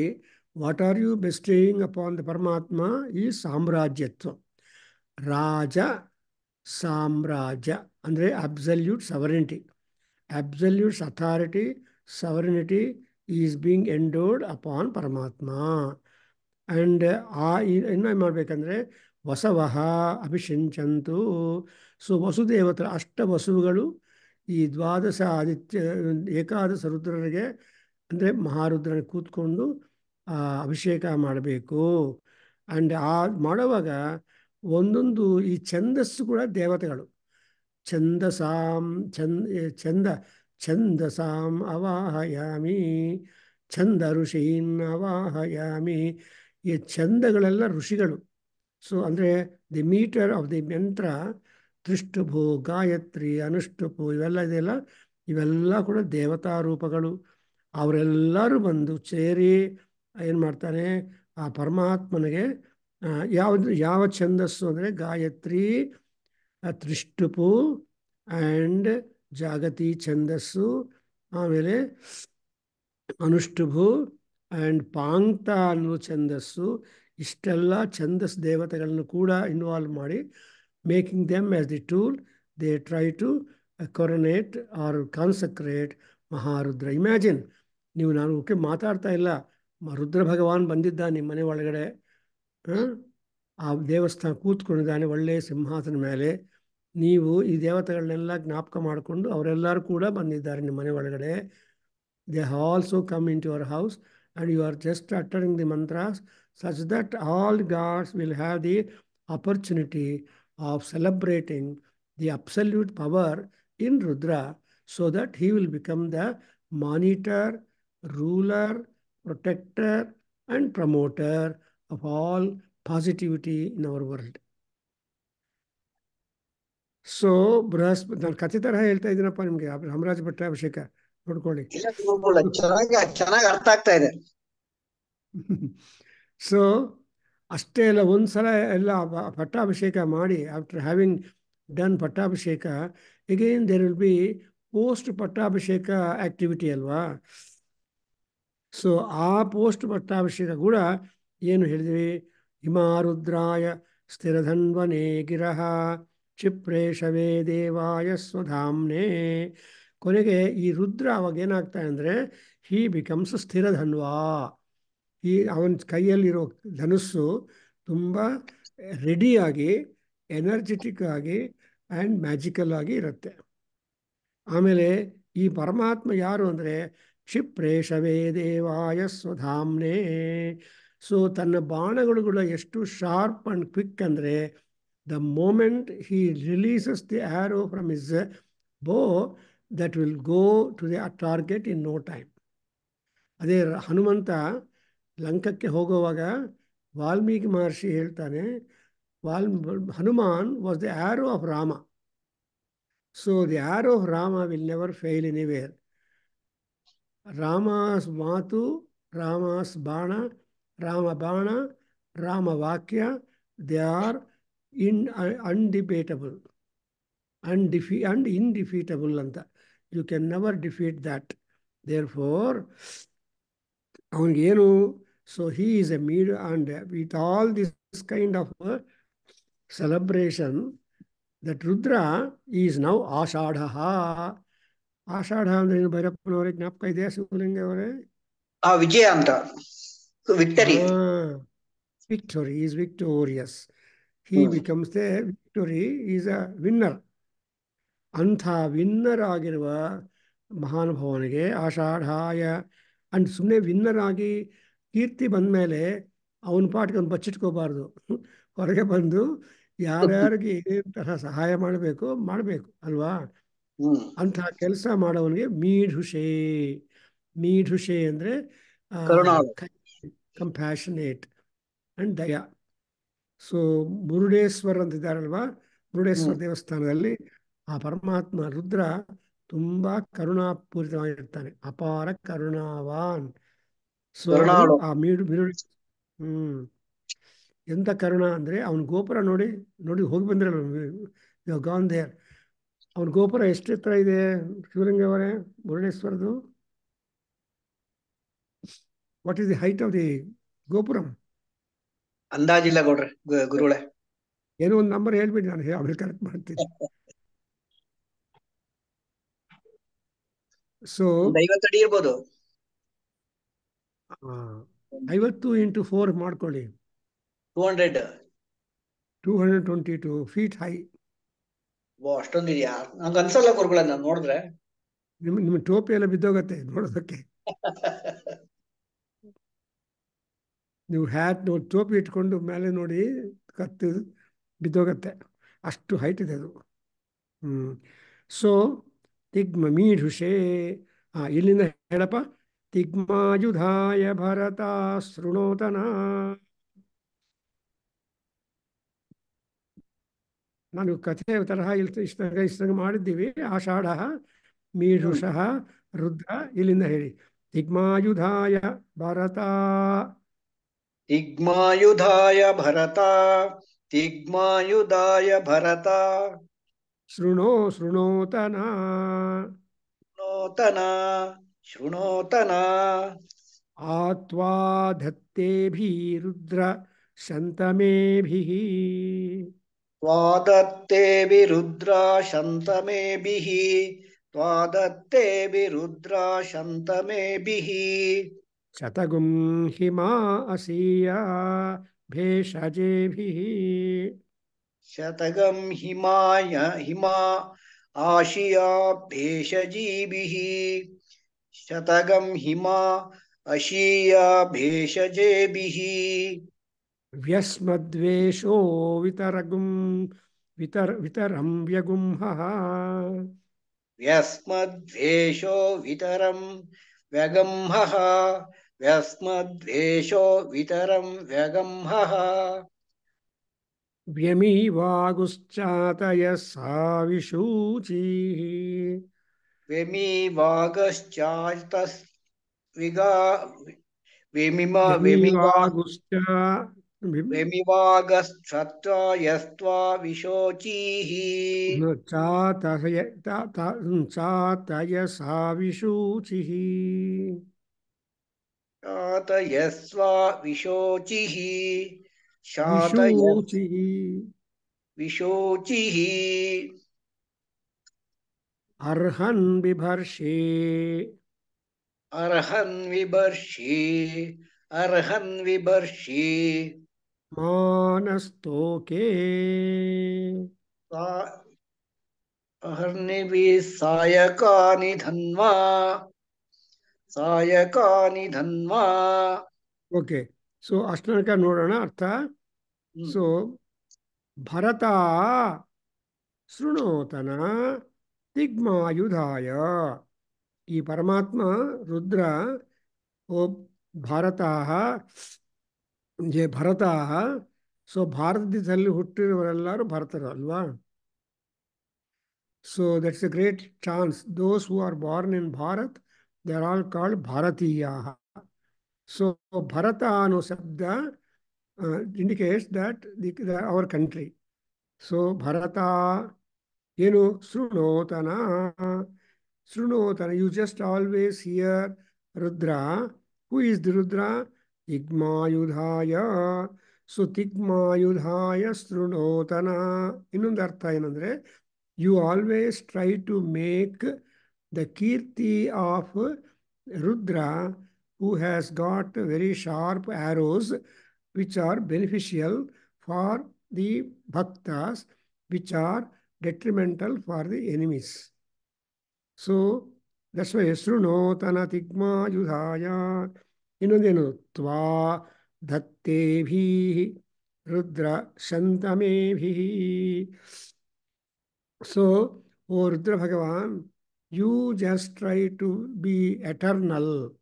what are you bestowing upon the ಪರಮಾತ್ಮ ಈ ಸಾಮ್ರಾಜ್ಯತ್ವ ರಾಜ ಸಾಮ್ರಾಜ್ಯ ಅಂದರೆ absolute sovereignty absolute authority sovereignty is being endowed upon ಪರಮಾತ್ಮ ಆ್ಯಂಡ್ ಆ ಇನ್ನೂ ಮಾಡಬೇಕಂದ್ರೆ ವಸವಹ ಅಭಿಷಿಂಚಂತು ಸೊ ವಸುದೇವತರ ಅಷ್ಟ ವಸುವುಗಳು ಈ ದ್ವಾದಶ ಆದಿತ್ಯ ಏಕಾದಶ ರುದ್ರರಿಗೆ ಅಂದರೆ ಮಹಾರುದ್ರನ ಕೂತ್ಕೊಂಡು ಅಭಿಷೇಕ ಮಾಡಬೇಕು ಆ್ಯಂಡ್ ಆ ಮಾಡುವಾಗ ಒಂದೊಂದು ಈ ಛಂದಸ್ಸು ಕೂಡ ದೇವತೆಗಳು ಛಂದಸಾಂ ಛಂದ ಛಂದ ಛಂದಸಾಂ ಅವಾಹಯಾಮಿ ಛಂದ ಋಷೀನ್ ಅವಾಹಯಾಮಿ ಈ ಛಂದಗಳೆಲ್ಲ ಋಷಿಗಳು ಸೊ ಅಂದರೆ ದಿ ಮೀಟರ್ ಆಫ್ ದಿ ಮಂತ್ರ ತ್ರಿಷ್ಟುಭು ಗಾಯತ್ರಿ ಅನುಷ್ಟುಭು ಇವೆಲ್ಲ ಇದೆಯಲ್ಲ ಇವೆಲ್ಲ ಕೂಡ ದೇವತಾ ರೂಪಗಳು ಅವರೆಲ್ಲರೂ ಬಂದು ಸೇರಿ ಏನು ಮಾಡ್ತಾರೆ ಆ ಪರಮಾತ್ಮನಿಗೆ ಯಾವ ಯಾವ ಛಂದಸ್ಸು ಅಂದರೆ ಗಾಯತ್ರಿ ತ್ರಿಷ್ಟುಪು ಆ್ಯಂಡ್ ಜಾಗತಿ ಛಂದಸ್ಸು ಆಮೇಲೆ ಅನುಷ್ಠುಭು ಆ್ಯಂಡ್ ಪಾಂಕ್ತ ಅನ್ನೋ ಛಂದಸ್ಸು ಇಷ್ಟೆಲ್ಲ ಛಂದಸ್ ದೇವತೆಗಳನ್ನು ಕೂಡ ಇನ್ವಾಲ್ವ್ ಮಾಡಿ making them as the tool they try to coronate or consecrate Maharudra imagine ನೀವು ನಾನು ಓಕೆ ಮಾತಾಡ್ತಾ ಇಲ್ಲ ರುದ್ರ ಭಗವಾನ್ ಬಂದಿದ್ದ ನಿಮ್ಮನೆ ಮನೆ ಒಳಗಡೆ ಆ ದೇವಸ್ಥಾನ ಕೂತ್ಕೊಂಡಿದ್ದಾನೆ ಒಳ್ಳೆಯ ಸಿಂಹಾಸನ ಮೇಲೆ ನೀವು ಈ ದೇವತೆಗಳನ್ನೆಲ್ಲ ಜ್ಞಾಪಕ ಮಾಡಿಕೊಂಡು ಅವರೆಲ್ಲರೂ ಕೂಡ ಬಂದಿದ್ದಾರೆ ನಿಮ್ಮ ಮನೆ ಒಳಗಡೆ they also come into your house and you are just uttering the mantras such that all gods will have the opportunity of celebrating the absolute power in Rudra so that he will become the monitor ruler protector and promoter of all positivity in our world so ಬೃಹಸ್ಪ ನಾನು ಕಥೆ ತರಹ ಹೇಳ್ತಾ ಇದ್ದೀನಪ್ಪ ನಿಮ್ಗೆ ಹಮರಾಜ ಭಟ್ಟ ಅಭಿಷೇಕ ನೋಡ್ಕೊಳ್ಳಿ ಚೆನ್ನಾಗಿ ಅರ್ಥ ಆಗ್ತಾ ಇದೆ ಸೊ ಅಷ್ಟೇ ಅಲ್ಲ ಒಂದ್ಸಲ ಎಲ್ಲ ಪಟ್ಟಾಭಿಷೇಕ ಮಾಡಿ after having done pattabhisheka again there will be post pattabhisheka activity ಅಲ್ವಾ ಸೊ ಆ ಪೋಸ್ಟ್ ಪಟ್ಟಾಭಿಷೇಕ ಕೂಡ ಏನು ಹೇಳಿದ್ವಿ ಹಿಮಾರುದ್ರಾಯ ಸ್ಥಿರಧನ್ವನೇ ಗಿರಹ ಕ್ಷಿಪ್ರೇಷವೇ ದೇವಾಯ ಸ್ವಧಾಮ್ನೆ ಕೊನೆಗೆ ಈ ರುದ್ರ ಅವಾಗ ಏನಾಗ್ತಾ ಅಂದರೆ ಹೀ ಬಿಕಮ್ಸ್ ಸ್ಥಿರಧನ್ವಾ ಈ ಅವನ ಕೈಯಲ್ಲಿರೋ ಧನುಸ್ಸು ತುಂಬ ರೆಡಿಯಾಗಿ ಎನರ್ಜೆಟಿಕ್ ಆಗಿ ಆ್ಯಂಡ್ ಮ್ಯಾಜಿಕಲ್ ಆಗಿ ಇರುತ್ತೆ ಆಮೇಲೆ ಈ ಪರಮಾತ್ಮ ಯಾರು ಅಂದರೆ ಕ್ಷಿಪ್ರೇಷವೇ ದೇವಾಯ ಸ್ವಧಾಮ್ನೇ ಸೊ ತನ್ನ ಬಾಣಗಳು ಕೂಡ ಎಷ್ಟು ಶಾರ್ಪ್ ಆ್ಯಂಡ್ ಕ್ವಿಕ್ ಅಂದರೆ the moment he releases the arrow from his uh, bow, that will go to the target in no time. Adhe Hanumanta, Lankakke Hogovaga, Valmiki Maharshi Heltane, Hanuman was the arrow of Rama. So the arrow of Rama will never fail anywhere. Rama's Matu, Rama's Bana, Rama Bana, Rama Vakya, they are in undebatable ಅನ್ಡಿಫಿ and indefeatable ಅಂತ you can never defeat that therefore ಅವನಿಗೇನು so he is a made and with all this kind of celebration that Rudra is now ಆಷಾಢ ಆಷಾಢ ಅಂದ್ರೆ ಏನು ಭೈರಪ್ಪನವರೇ ಜ್ಞಾಪಕ ಇದೆಯಾ ಶಿವಲಿಂಗ ಅವರೇ ವಿಜಯ ಅಂತ victory victory is victorious he becomes a victory is a winner ಅಂಥ ವಿನ್ನರ್ ಆಗಿರುವ ಮಹಾನುಭಾವನಿಗೆ ಆಷಾಢಾಯ ಅಂಡ್ ಸುಮ್ಮನೆ ವಿನ್ನರ್ ಆಗಿ ಕೀರ್ತಿ ಮೇಲೆ ಅವನ ಪಾಟಿಗೆ ಅವ್ನು ಬಚ್ಚಿಟ್ಕೋಬಾರ್ದು ಹೊರಗೆ ಬಂದು ಯಾರ್ಯಾರಿಗೆ ಏನೇನು ತರಹ ಸಹಾಯ ಮಾಡಬೇಕು ಮಾಡಬೇಕು ಅಲ್ವಾ ಅಂತ ಕೆಲಸ ಮಾಡೋವನಿಗೆ ಮೀಢುಷೆ ಮೀಢುಷೆ ಅಂದರೆ ಕಂಪ್ಯಾಷನೇಟ್ ಅಂಡ್ ದಯಾ ಸೊ ಮುರುಡೇಶ್ವರ್ ಅಂತಿದ್ದಾರಲ್ವಾ ಮುರುಡೇಶ್ವರ ದೇವಸ್ಥಾನದಲ್ಲಿ ಆ ಪರಮಾತ್ಮ ರುದ್ರ ತುಂಬಾ ಕರುಣಾಪೂರಿತವಾಗಿರ್ತಾನೆ ಅಪಾರ ಕರುಣಾವಾನ್ ಆ ಹ್ಮ್ ಎಂತ ಕರುಣ ಅಂದ್ರೆ ಅವನ ಗೋಪುರ ನೋಡಿ ನೋಡಿ ಹೋಗಿ ಬಂದಿರಲ್ಲ ಗಾನ್ ಅವನ್ ಗೋಪುರ ಎಷ್ಟು ಇದೆ ಶಿವಲಿಂಗ ಅವರೇ ಮುರುಡೇಶ್ವರದು what is the height of the gopuram ಅಂದಾಜಿಲ್ಲ ಕೊಡ್ರಿ ಗುರುಳೆ ಏನೋ ಒಂದು ನಂಬರ್ ಹೇಳ್ಬಿಡಿ ನಾನು ಆಮೇಲೆ ಕರೆಕ್ಟ್ ಮಾಡ್ತೀನಿ ಸೊ ಐವತ್ತು ಇರ್ಬೋದು ಐವತ್ತು ಇಂಟು ಫೋರ್ ಮಾಡ್ಕೊಳ್ಳಿ two hundred two hundred twenty two feet high ಓ ಅಷ್ಟೊಂದಿದೆಯಾ ನಂಗೆ ಅನ್ಸಲ್ಲ ಗುರುಗಳೇ ನಾನು ನೋಡಿದ್ರೆ ನಿಮ್ಮ ನಿಮ್ಮ ಟೋಪಿ ಎಲ್ಲ ಬಿದ್ದೋಗತ್ತೆ ನೋಡೋದಕ್ಕೆ ನೀವು ಹ್ಯಾಟ್ ನೋಡಿ ಟೋಪಿ ಇಟ್ಕೊಂಡು ಮೇಲೆ ನೋಡಿ ಕತ್ತು ಬಿದ್ದೋಗತ್ತೆ ಅಷ್ಟು ಹೈಟ್ ಇದೆ ಅದು ಹ್ಞೂ ಸೊ ತಿಗ್ಮ ಮೀಢುಷೇ ಹಾಂ ಇಲ್ಲಿಂದ ಹೇಳಪ್ಪ ತಿಗ್ಮಾಯುಧಾಯ ಭರತ ಶೃಣೋತನ ನಾನು ಕಥೆ ತರಹ ಇಲ್ಲಿ ಇಷ್ಟ ಇಷ್ಟಾಗ ಮಾಡಿದ್ದೀವಿ ಆಷಾಢ ಮೀಢುಷಃ ರುದ್ರ ಇಲ್ಲಿಂದ ಹೇಳಿ ತಿಗ್ಮಾಯುಧಾಯ ಭರತ तिग्मायुधाय भरता तिग्मायुधाय भरता शृणो शृणोतना शृणोतना शृणोतना आत्वा भी रुद्र भी भी त्वादत्ते रुद्र शन्तमेभिः भी त्वादत्ते भी रुद्र रुद्रा भी शतगुं हिमा असीया भेषजेभिः शतगम हिमाय हिमा आशिया भेषजीभिः शतगम हिमा अशीया भेषजेभिः व्यस्मद्वेषो वितरगुं वितर वितरं व्यगुंहः व्यस्मद्वेषो वितरं व्यगंहः व्यस्मद्वेषो वितरं व्यगंहः व्यमीवागुश्चातयः साविशूचिः व्यमीवागश्चातस् विगा व्यमिमा व्यमिवागुश्च व्यमिवागश्चत्वा यस्त्वा विशोचीः चातय चातय सा विशूचिः शातयस्वा विशोचिः शातय विशोचिः अर्हन् बिभर्षे अर्हन् बिभर्षे अर्हन् बिभर्षे मानस्तोके सायकानि धन्वा सायकानि धन्वा ओके सो ಅಷ್ಟನಕ ನೋಡೋಣ ಅರ್ಥ ಸೊ ಭರತ ಶೃಣೋತನ ದಿಗ್ಮಾಯುಧಾಯ ಈ ಪರಮಾತ್ಮ ರುದ್ರ ಓ ಭಾರತ ಜೆ ಭರತ ಸೊ ಭಾರತದಲ್ಲಿ ಹುಟ್ಟಿರುವರೆಲ್ಲರೂ ಭರತರು ಅಲ್ವಾ so that's a great chance those who are born in Bharat they're all called Bharatiyaha. So bharata Bharatanu Sabda uh, indicates that the, the, our country. So Bharata, you know, Srunotana, Srunotana, you just always hear Rudra. Who is the Rudra? Igmayudhaya. So Tigmayudhaya Srunotana. Inundartha, you always try to make the Kirti of Rudra, who has got very sharp arrows which are beneficial for the bhaktas, which are detrimental for the enemies. So that's why Srunotanatigmayudhaya inodenu tva dhattebhi rudra shantamebhi. So, O Rudra Bhagavan, You just try to be eternal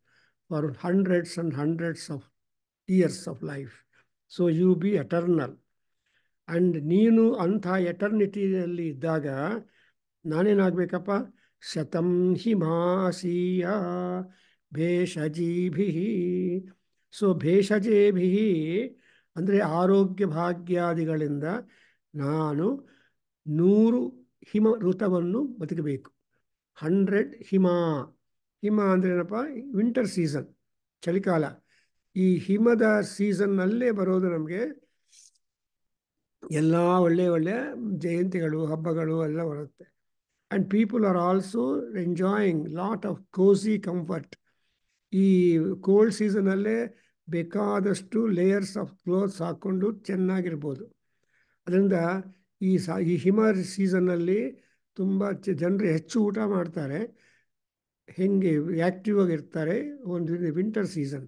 for hundreds and hundreds of years of life. So you be eternal. And ನೀನು ಅಂಥ ಎಟರ್ನಿಟಿಯಲ್ಲಿ ಇದ್ದಾಗ ನಾನೇನಾಗಬೇಕಪ್ಪ ಶತಂ ಹಿಮಾಸೀಯ ಭೇಷಜೀಭಿ so ಭೇಷಜೇಭಿ ಅಂದರೆ ಆರೋಗ್ಯ ಭಾಗ್ಯಾದಿಗಳಿಂದ ನಾನು ನೂರು ಹಿಮ ಋತವನ್ನು ಬದುಕಬೇಕು hundred ಹಿಮ ಹಿಮ ಅಂದರೆ ಏನಪ್ಪ ವಿಂಟರ್ ಸೀಸನ್ ಚಳಿಕಾಲ ಈ ಹಿಮದ ಸೀಸನ್ನಲ್ಲೇ ಬರೋದು ನಮಗೆ ಎಲ್ಲ ಒಳ್ಳೆ ಒಳ್ಳೆ ಜಯಂತಿಗಳು ಹಬ್ಬಗಳು ಎಲ್ಲ ಬರುತ್ತೆ and people are also enjoying lot of cosy comfort ಈ ಕೋಲ್ಡ್ ಸೀಸನಲ್ಲೇ ಬೇಕಾದಷ್ಟು ಲೇಯರ್ಸ್ ಆಫ್ ಕ್ಲೋತ್ಸ್ ಹಾಕ್ಕೊಂಡು ಚೆನ್ನಾಗಿರ್ಬೋದು ಅದರಿಂದ ಈ ಸಾ ಈ ಹಿಮ ಸೀಸನ್ನಲ್ಲಿ ತುಂಬ ಜನರು ಹೆಚ್ಚು ಊಟ ಮಾಡ್ತಾರೆ ಹೆಂಗೆ ಆ್ಯಕ್ಟಿವ್ ಆಗಿರ್ತಾರೆ ಒಂದು ವಿಂಟರ್ ಸೀಸನ್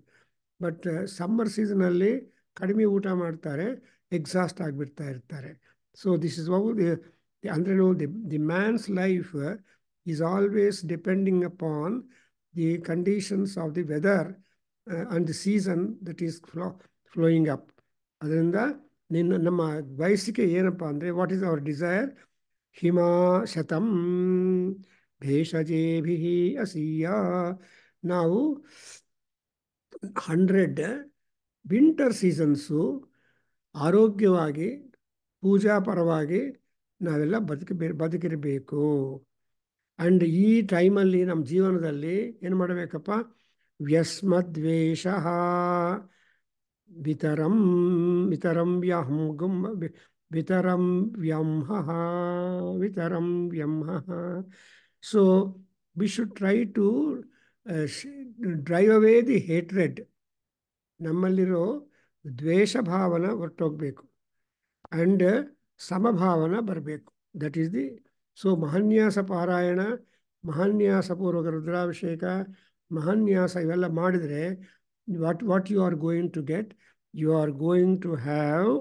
ಬಟ್ ಸಮ್ಮರ್ ಸೀಸನಲ್ಲಿ ಕಡಿಮೆ ಊಟ ಮಾಡ್ತಾರೆ ಎಕ್ಸಾಸ್ಟ್ ಆಗಿಬಿಡ್ತಾ ಇರ್ತಾರೆ ಸೊ ದಿಸ್ ಇಸ್ ದಿ ಅಂದರೆ ನಾವು the the man's life is always depending upon the conditions of the weather and the season that is flow flowing up ಅದರಿಂದ ನಿನ್ನ ನಮ್ಮ ವಯಸ್ಸಿಗೆ ಏನಪ್ಪ ಅಂದರೆ ವಾಟ್ ಈಸ್ ಅವರ್ ಡಿಸೈರ್ ಹಿಮಾಶತಂ ಭೇಷಜೇಭಿ ಅಸೀಯ ನಾವು ಹಂಡ್ರೆಡ್ ವಿಂಟರ್ ಸೀಸನ್ಸು ಆರೋಗ್ಯವಾಗಿ ಪೂಜಾ ಪರವಾಗಿ ನಾವೆಲ್ಲ ಬದುಕಿ ಬದುಕಿರಬೇಕು ಆ್ಯಂಡ್ ಈ ಟೈಮಲ್ಲಿ ನಮ್ಮ ಜೀವನದಲ್ಲಿ ಏನು ಮಾಡಬೇಕಪ್ಪ ವ್ಯಸ್ಮದ್ವೇಷ ವಿತರಂ ವಿತರಂ ವ್ಯಹಂ ಗುಂ ವಿತರಂ ವ್ಯಂಹ ವಿತರಂ ವ್ಯಂಹ so we should try to uh, drive the hatred ನಮ್ಮಲ್ಲಿರೋ ದ್ವೇಷ ಭಾವನೆ ಹೊರಟೋಗ್ಬೇಕು ಆ್ಯಂಡ್ ಸಮಭಾವನೆ ಬರಬೇಕು ದಟ್ ಈಸ್ ದಿ ಸೊ ಮಹಾನ್ಯಾಸ ಪಾರಾಯಣ ಮಹಾನ್ಯಾಸ ಪೂರ್ವಕ ರುದ್ರಾಭಿಷೇಕ ಮಹಾನ್ಯಾಸ ಇವೆಲ್ಲ ಮಾಡಿದರೆ what what you are going to get you are going to have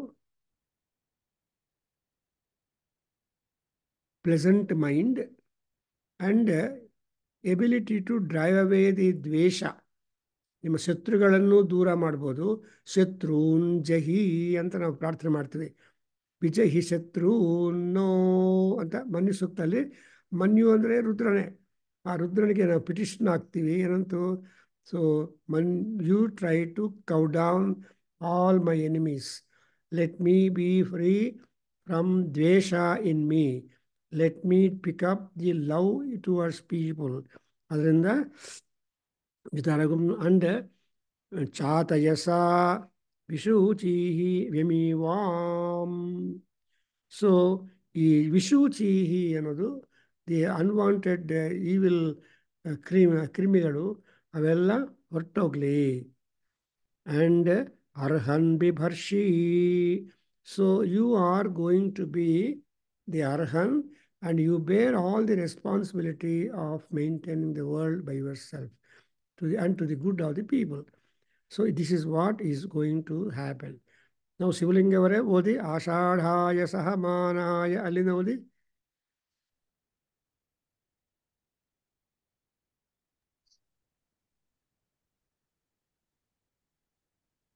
pleasant mind and ability to drive away the ದ್ವೇಷ ನಿಮ್ಮ ಶತ್ರುಗಳನ್ನು ದೂರ ಮಾಡ್ಬೋದು ಶತ್ರುನ್ ಜಹಿ ಅಂತ ನಾವು ಪ್ರಾರ್ಥನೆ ಮಾಡ್ತೀವಿ ವಿಜಹಿ ಶತ್ರು ನೋ ಅಂತ ಮನ್ಯು ಸುತ್ತಲ್ಲಿ ಮನ್ಯು ಅಂದರೆ ರುದ್ರನೇ ಆ ರುದ್ರನಿಗೆ ನಾವು ಪಿಟಿಷನ್ ಹಾಕ್ತೀವಿ ಏನಂತೂ so man you try to cow down all my enemies let me be free from ದ್ವೇಷ in me let me pick up the love towards people. ಅದರಿಂದ ವಿತಾರಗಂ ಅಂಡ ಚಾತಯಸ ವಿಶೂಚಿ ವ್ಯಮೀವಾಂ ಸೊ ಈ ವಿಶೂಚಿ ಅನ್ನೋದು ದಿ ಅನ್ವಾಂಟೆಡ್ ಈವಿಲ್ ಕ್ರಿಮಿ ಕ್ರಿಮಿಗಳು ಅವೆಲ್ಲ And and Bibharshi. So you are going to be the the ಅರ್ಹನ್ and you bear all the responsibility of maintaining the world by yourself to the, and to the good of the people. So this is what is going to happen. Now Sivalingavare Odi Ashadhaya Sahamanaya Alina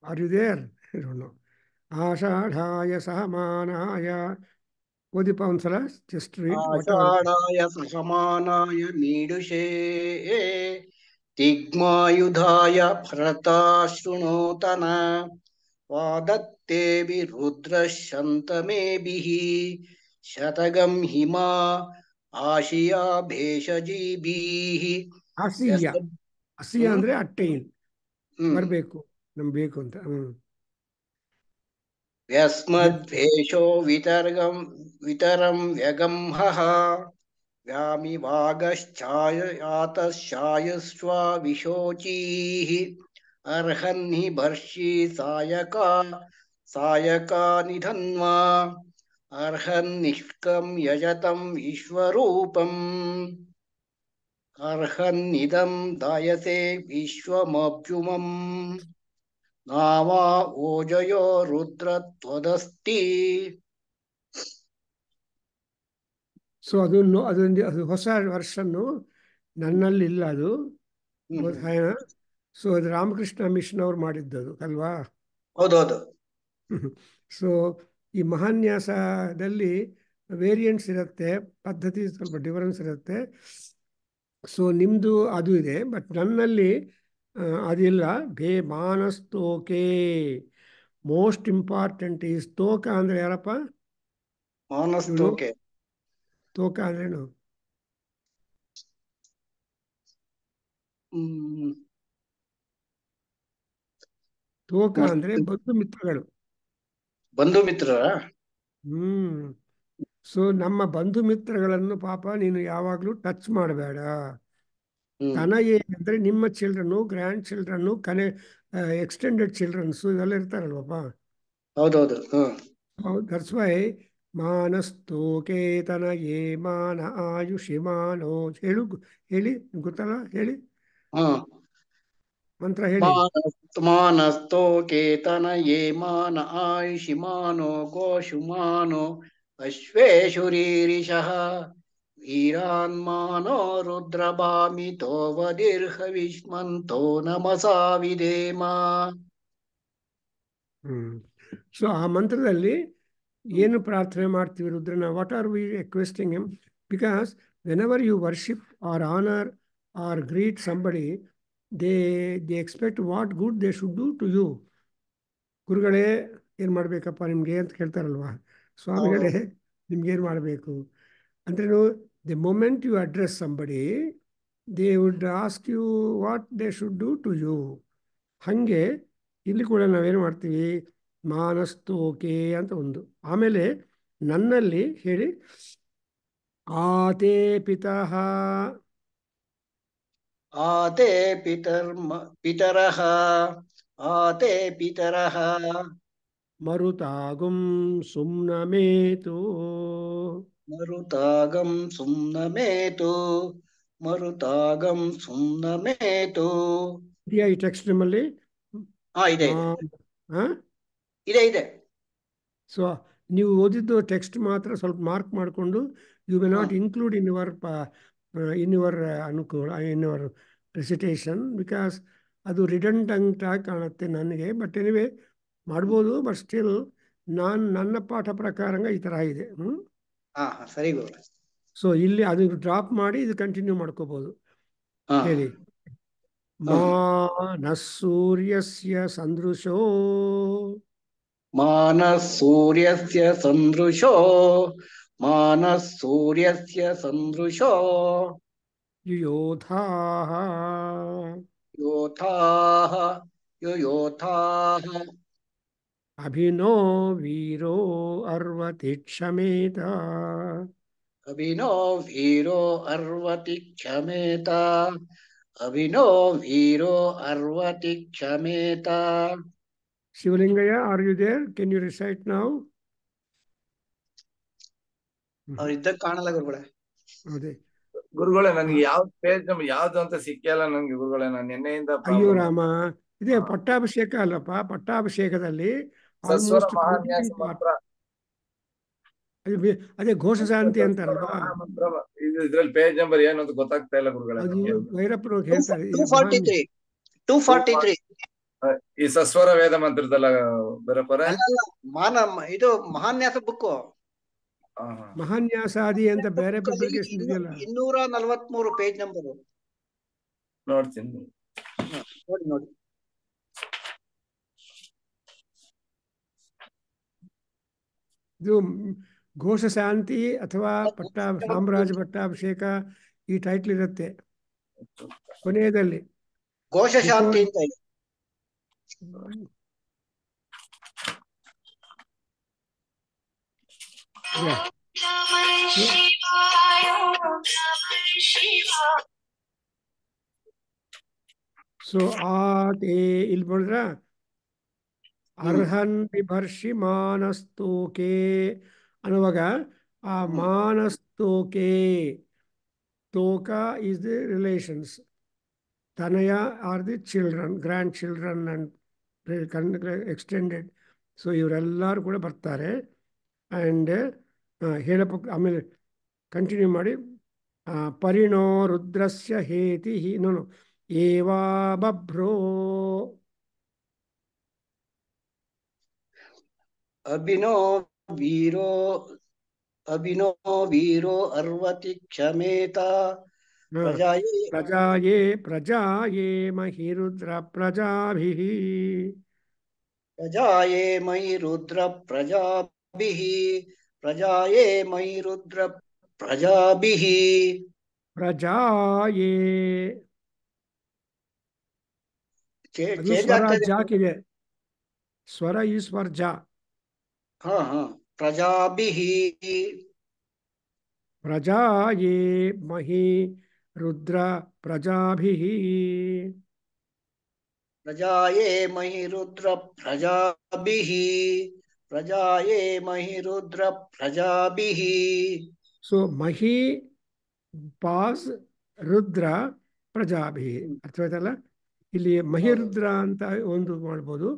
Are you there? I don't know. Ashadhaya Sahamanaya Would you Pansaraj? Just read. Asadaya Sahamanaya Nidushe Tigmayudhaya Bharata Shunotana Vadattevi Rudrashantamebihi Shatagam Hima Ashiya Bheshajibihi Asiya Asiya andre attain. ಬರಬೇಕು ನಮ್ಗೆ ಬೇಕು ಅಂತ ಹ್ಮ್ व्यस्मद्वेषो वितर्गं वितरं व्यगंहः व्यामिभागश्चायतश्चायस्वाविशोचीः अर्हन्हि भर्षि सायका सायका निधन्वा यजतम यजतम् ईश्वरूपम् निदम दायते विश्वमभ्युमम् नामा Rudra ರುದ್ರತ್ವದಸ್ತಿ so ಅದನ್ನು ಅದೊಂದು ಅದು ಹೊಸ ವರ್ಷನ್ನು ಇಲ್ಲ ಅದು ಸೊ ಅದು ರಾಮಕೃಷ್ಣ ಮಿಷನ್ ಅವ್ರು ಮಾಡಿದ್ದದು ಅಲ್ವಾ ಹೌದೌದು ಸೊ ಈ ಮಹಾನ್ಯಾಸದಲ್ಲಿ ವೇರಿಯಂಟ್ಸ್ ಇರುತ್ತೆ ಪದ್ಧತಿ ಸ್ವಲ್ಪ ಡಿಫರೆನ್ಸ್ ಇರುತ್ತೆ ಸೊ ನಿಮ್ಮದು ಅದು ಇದೆ ಬಟ್ ನನ್ನಲ್ಲಿ ಅದಿಲ್ಲ ಬೇ ಮಾನಸ್ ತೋಕೆ ಮೋಸ್ಟ್ ಇಂಪಾರ್ಟೆಂಟ್ ಈಸ್ ತೋಕ ಅಂದ್ರೆ ಯಾರಪ್ಪ ತೋಕ ಅಂದ್ರೇನು ತೋಕ ಅಂದ್ರೆ ಬಂಧು ಮಿತ್ರಗಳು ಬಂಧು ಮಿತ್ರ ಹ್ಮ್ ಸೊ ನಮ್ಮ ಬಂಧು ಮಿತ್ರಗಳನ್ನು ಪಾಪ ನೀನು ಯಾವಾಗ್ಲೂ ಟಚ್ ಮಾಡಬೇಡ ತನ ಏನಂದ್ರೆ ನಿಮ್ಮ ಚಿಲ್ಡ್ರನ್ ಗ್ರ್ಯಾಂಡ್ ಚಿಲ್ಡ್ರನ್ ಕನೆ ಎಕ್ಸ್ಟೆಂಡೆಡ್ ಚಿಲ್ಡ್ರನ್ಸ್ ಇವೆಲ್ಲ ಇರ್ತಾರಲ್ವಪ್ಪ ಹೌದೌದು ಹೌದು ಹೌದು ಮಾನಸ್ತು ಕೇತನ ಏ ಮಾನ ಆಯುಷಿ ಮಾನೋ ಹೇಳು ಹೇಳಿ ಗೊತ್ತಲ್ಲ ಹೇಳಿ ಮಂತ್ರ ಹೇಳಿ ಮಾನಸ್ತೋ ಕೇತನ ಏ ಮಾನ ಆಯುಷಿ ಮಾನೋ ಗೋಷು ಮಾನೋ ಅಶ್ವೇಶುರೀರಿಷಃ वीरान्मानो रुद्रभामितो ವಿಷ್ಮಂತೋ ನಮಸಾ ವಿಧೇಮ ಸೊ ಆ ಮಂತ್ರದಲ್ಲಿ ಏನು ಪ್ರಾರ್ಥನೆ ಮಾಡ್ತೀವಿ ರುದ್ರನ what are we requesting him because whenever you worship or honour or greet somebody they they expect what good they should do to you ಗುರುಗಳೇ ಏನು ಮಾಡಬೇಕಪ್ಪ ನಿಮಗೆ ಅಂತ ಕೇಳ್ತಾರಲ್ವಾ ಸ್ವಾಮಿಗಳೇ ನಿಮ್ಗೇನು ಮಾಡಬೇಕು ಅಂದ್ರೆ The moment you address somebody, they would ask you what they should do to you. Hange, illi kula na veru marti ve, manas ke anta undu. Amele, nannalli, heri, ate pitaha. Ate pitaraha. Ate pitaraha. Marutagum sumna metu. ಮರುತಾಗಂ ಸುಮ್ನಮೇತು ಮರುತಾಗಂ ಸುಮ್ನಮೇತು ಇದೆಯಾ ಈ text ನಿಮ್ಮಲ್ಲಿ ಹಾ ಇದೆ ಇದೆ ಇದೆ so ನೀವು ಓದಿದ್ದು text ಮಾತ್ರ ಸ್ವಲ್ಪ ಮಾರ್ಕ್ ಮಾಡಿಕೊಂಡು you we not include in your in your ಅನುಕೂಲ ಇನ್ ಯುವರ್ ರೆಸಿಟೇಷನ್ ಬಿಕಾಸ್ ಅದು ರಿಡಂಟ್ ಆಗಿ ಕಾಣುತ್ತೆ ನನಗೆ ಬಟ್ ಎನಿವೆ ಮಾಡ್ಬೋದು ಬಟ್ ಸ್ಟಿಲ್ ನಾನು ನನ್ನ ಪಾಠ ಪ್ರಕಾರಂಗ ಈ ಥರ ಇದೆ ಹ್ಞೂ ಸರಿ ಸೊ ಇಲ್ಲಿ ಅದು ಡ್ರಾಪ್ ಮಾಡಿ ಇದು ಕಂಟಿನ್ಯೂ ಮಾಡ್ಕೋಬಹುದು ಹೇಳಿ ಮಾನಸೂರ್ಯಸ್ಯ ಸಂದೃಶೋ ಮಾನಸೂರ್ಯಸ್ಯ ಸಂದೃಶೋ ಮಾನಸೂರ್ಯಸ್ಯ ಸಂದೃಶೋ ಯೋಥ ಯೋಥಾ ಯೋಥಾ ಅಭಿನೋ ವೀರೋ ಅರ್ವತಿ ಕ್ಷಮೇತ ಅಭಿನೋ ವೀರೋ ಅರ್ವತಿ ಕ್ಷಮೇತ ಅಭಿನೋ ವೀರೋ ಅರ್ವತಿ ಕ್ಷಮೇತ ದೇರ್ ಕೆನ್ ಯು ರಿಸೈಟ್ ನಾವು ಇದ್ದಕ್ ಕಾಣಲ್ಲ ಗುರುಗಳೇ ನನ್ಗೆ ಯಾವ ಯಾವ್ದು ಅಂತ ಸಿಕ್ಕಲ್ಲ ನನ್ಗೆ ಗುರುಗಳಿಂದ ಅಯ್ಯೋ ರಾಮ ಇದೆ ಪಟ್ಟಾಭಿಷೇಕ ಅಲ್ಲಪ್ಪ ಪಟ್ಟಾಭಿಷೇಕದಲ್ಲಿ ಸಸ್ವರ ಮಂತ್ರ ಅದೇ ಘೋಷ ಶಾಂತಿ ಅಂತಾರಲ್ವಾ ಇದ್ರಲ್ಲಿ ಪೇಜ್ ನಂಬರ್ ಏನು ಅಂತ ಗೊತ್ತಾಗ್ತಾ ಇಲ್ಲ ಗುರುಗಳ ಭೈರಪ್ಪರು ಹೇಳ್ತಾರೆ ಟೂ ಫಾರ್ಟಿ ತ್ರೀ ಈ ಸಸ್ವರ ವೇದ ಮಂತ್ರದಲ್ಲ ಭೈರಪ್ಪರ ಮಾನ ಇದು ಮಹಾನ್ಯಾಸ ಬುಕ್ ಮಹಾನ್ಯಾಸಾದಿ ಅಂತ ಬೇರೆ ಪಬ್ಲಿಕೇಶನ್ ಇದೆಯಲ್ಲ ಇನ್ನೂರ ನಲವತ್ಮೂರು ಪೇಜ್ ನಂಬರ್ ನೋಡ್ತೀನಿ ನೋಡಿ ನೋಡಿ जो ಘೋಷ ಶಾಂತಿ ಅಥವಾ ಪಟ್ಟ ಸಾಮ್ರಾಜ್ ಪಟ್ಟಾಭಿಷೇಕ ಈ ಟೈಟ್ಲ್ ಇರುತ್ತೆ ಕೊನೆಯದಲ್ಲಿ ಘೋಷ ಶಾಂತಿ ಸೊ ಆ ಇಲ್ಲಿ ಬಳಿದ್ರ ಅರ್ಹನ್ ಬಿಭರ್ಷಿ ಮಾನಸ್ತೋಕೆ ಅನ್ನುವಾಗ ಆ ಮಾನಸ್ತೋಕೆ ತೋಕ ಈಸ್ ದಿ ರಿಲೇಷನ್ಸ್ ತನಯ are the children grandchildren and ಕನ್ ಎಕ್ಸ್ಟೆಂಡೆಡ್ ಸೊ ಇವರೆಲ್ಲರೂ ಕೂಡ ಬರ್ತಾರೆ ಆ್ಯಂಡ್ ಹೇಳಪ್ಪ ಆಮೇಲೆ ಕಂಟಿನ್ಯೂ ಮಾಡಿ ಪರಿಣೋ ರುದ್ರಸ್ಯ ಹೇತಿ ಹೀ ಏವಾ ಬಭ್ರೋ अभिनो वीरो अभिनो वीरो अर्वति क्षमेता प्रजाये प्रजाये महि रुद्र प्रजाभिः प्रजाये मयि रुद्र प्रजाभिः प्रजाये मयि रुद्र प्रजाभिः प्रजाये स्वर जा के स्वर इस पर जा ಹಾ ಹಾ ಪ್ರಜಾಯೇ ಮಹಿ ರುದ್ರ ಪ್ರಜಾಭಿಃ ಪ್ರಜಾಯೇ ಮಹಿ ರುದ್ರ ಪ್ರಜಾಭಿಃ ಪ್ರಜಾಯೇ ಮಹಿ ರುದ್ರ ಪ್ರಜಾಭಿಃ ಸೊ ಮಹಿ ಪಾಸ್ ರುದ್ರ ಪ್ರಜಾಭಿ ಅರ್ಥವಾಯ್ತಲ್ಲ ಇಲ್ಲಿ ಮಹಿರುದ್ರ ಅಂತ ಒಂದು ಮಾಡ್ಬೋದು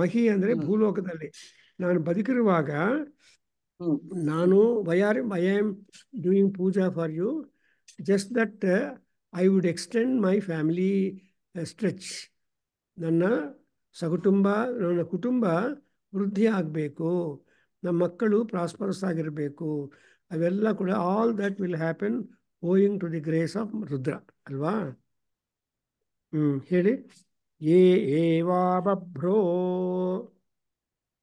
ಮಹಿ ಅಂದ್ರೆ ಭೂಲೋಕದಲ್ಲಿ ನಾನು ಬದುಕಿರುವಾಗ ನಾನು why are I am doing puja for you just that I would extend my family stretch ನನ್ನ ಸಕುಟುಂಬ ನನ್ನ ಕುಟುಂಬ ವೃದ್ಧಿ ಆಗಬೇಕು ನಮ್ಮ ಮಕ್ಕಳು ಪ್ರಾಸ್ಪರಸ್ ಆಗಿರಬೇಕು ಅವೆಲ್ಲ ಕೂಡ all that will happen owing to the grace of Rudra ಅಲ್ವಾ ಹ್ಞೂ ಹೇಳಿ ಏ ಏವಾ ಬಭ್ರೋ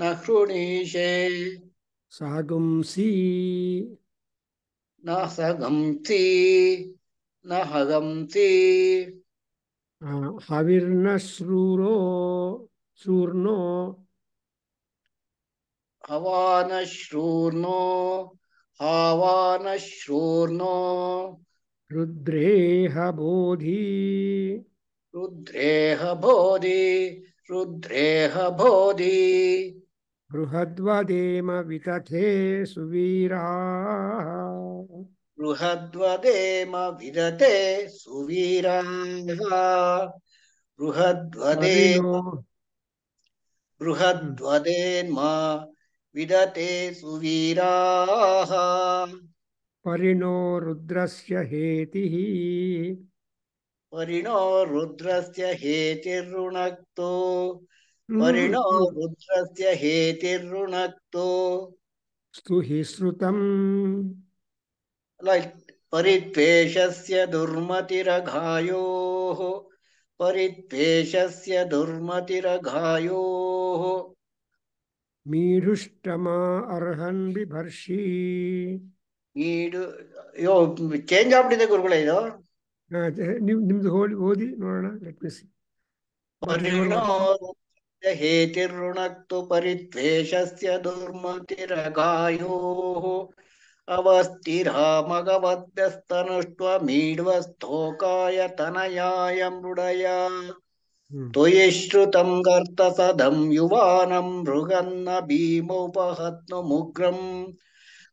नृणीषे सागुंसि न सगंसि न हगंसि हविर्न श्रूरो शूर्णो हवानश्रूर्णो हावानश्रूर्णो रुद्रेह बोधि रुद्रेह बोधि रुद्रेह बोधि बृहद्वदेम विदधे सुवीराः बृहद्वदेम विदते सुवीराः बृहद्वदेव बृहद्वदेन्म विदते सुवीराः परिणो रुद्रस्य हेतिः परिणो रुद्रस्य हेतिरुणक्तो परिणो हम्म। रुद्रस्य हेतिरुणक्तो स्तुहि श्रुतम् परित्वेषस्य दुर्मतिरघायोः परित्वेषस्य अर्हन् बिभर्षि मीडु यो ಚೇಂಜ್ ಆಗ್ಬಿಟ್ಟಿದೆ ಗುರುಗಳೇ ಇದು ನಿಮ್ದು ಓದಿ ನೋಡೋಣ ಲೆಟ್ ಮಿ ಸಿ ಪರಿಣೋ हेतिरुणक्तु परित्वेषस्य दुर्मतिरगायोः अवस्थिरामगवद्यस्तनुष्ट्वमीड्वस्तोकाय तनयाय मृडय हम्म। त्वयि श्रुतं गर्तसदं युवानं मृगन्न भीमोपहत्नुमुग्रम्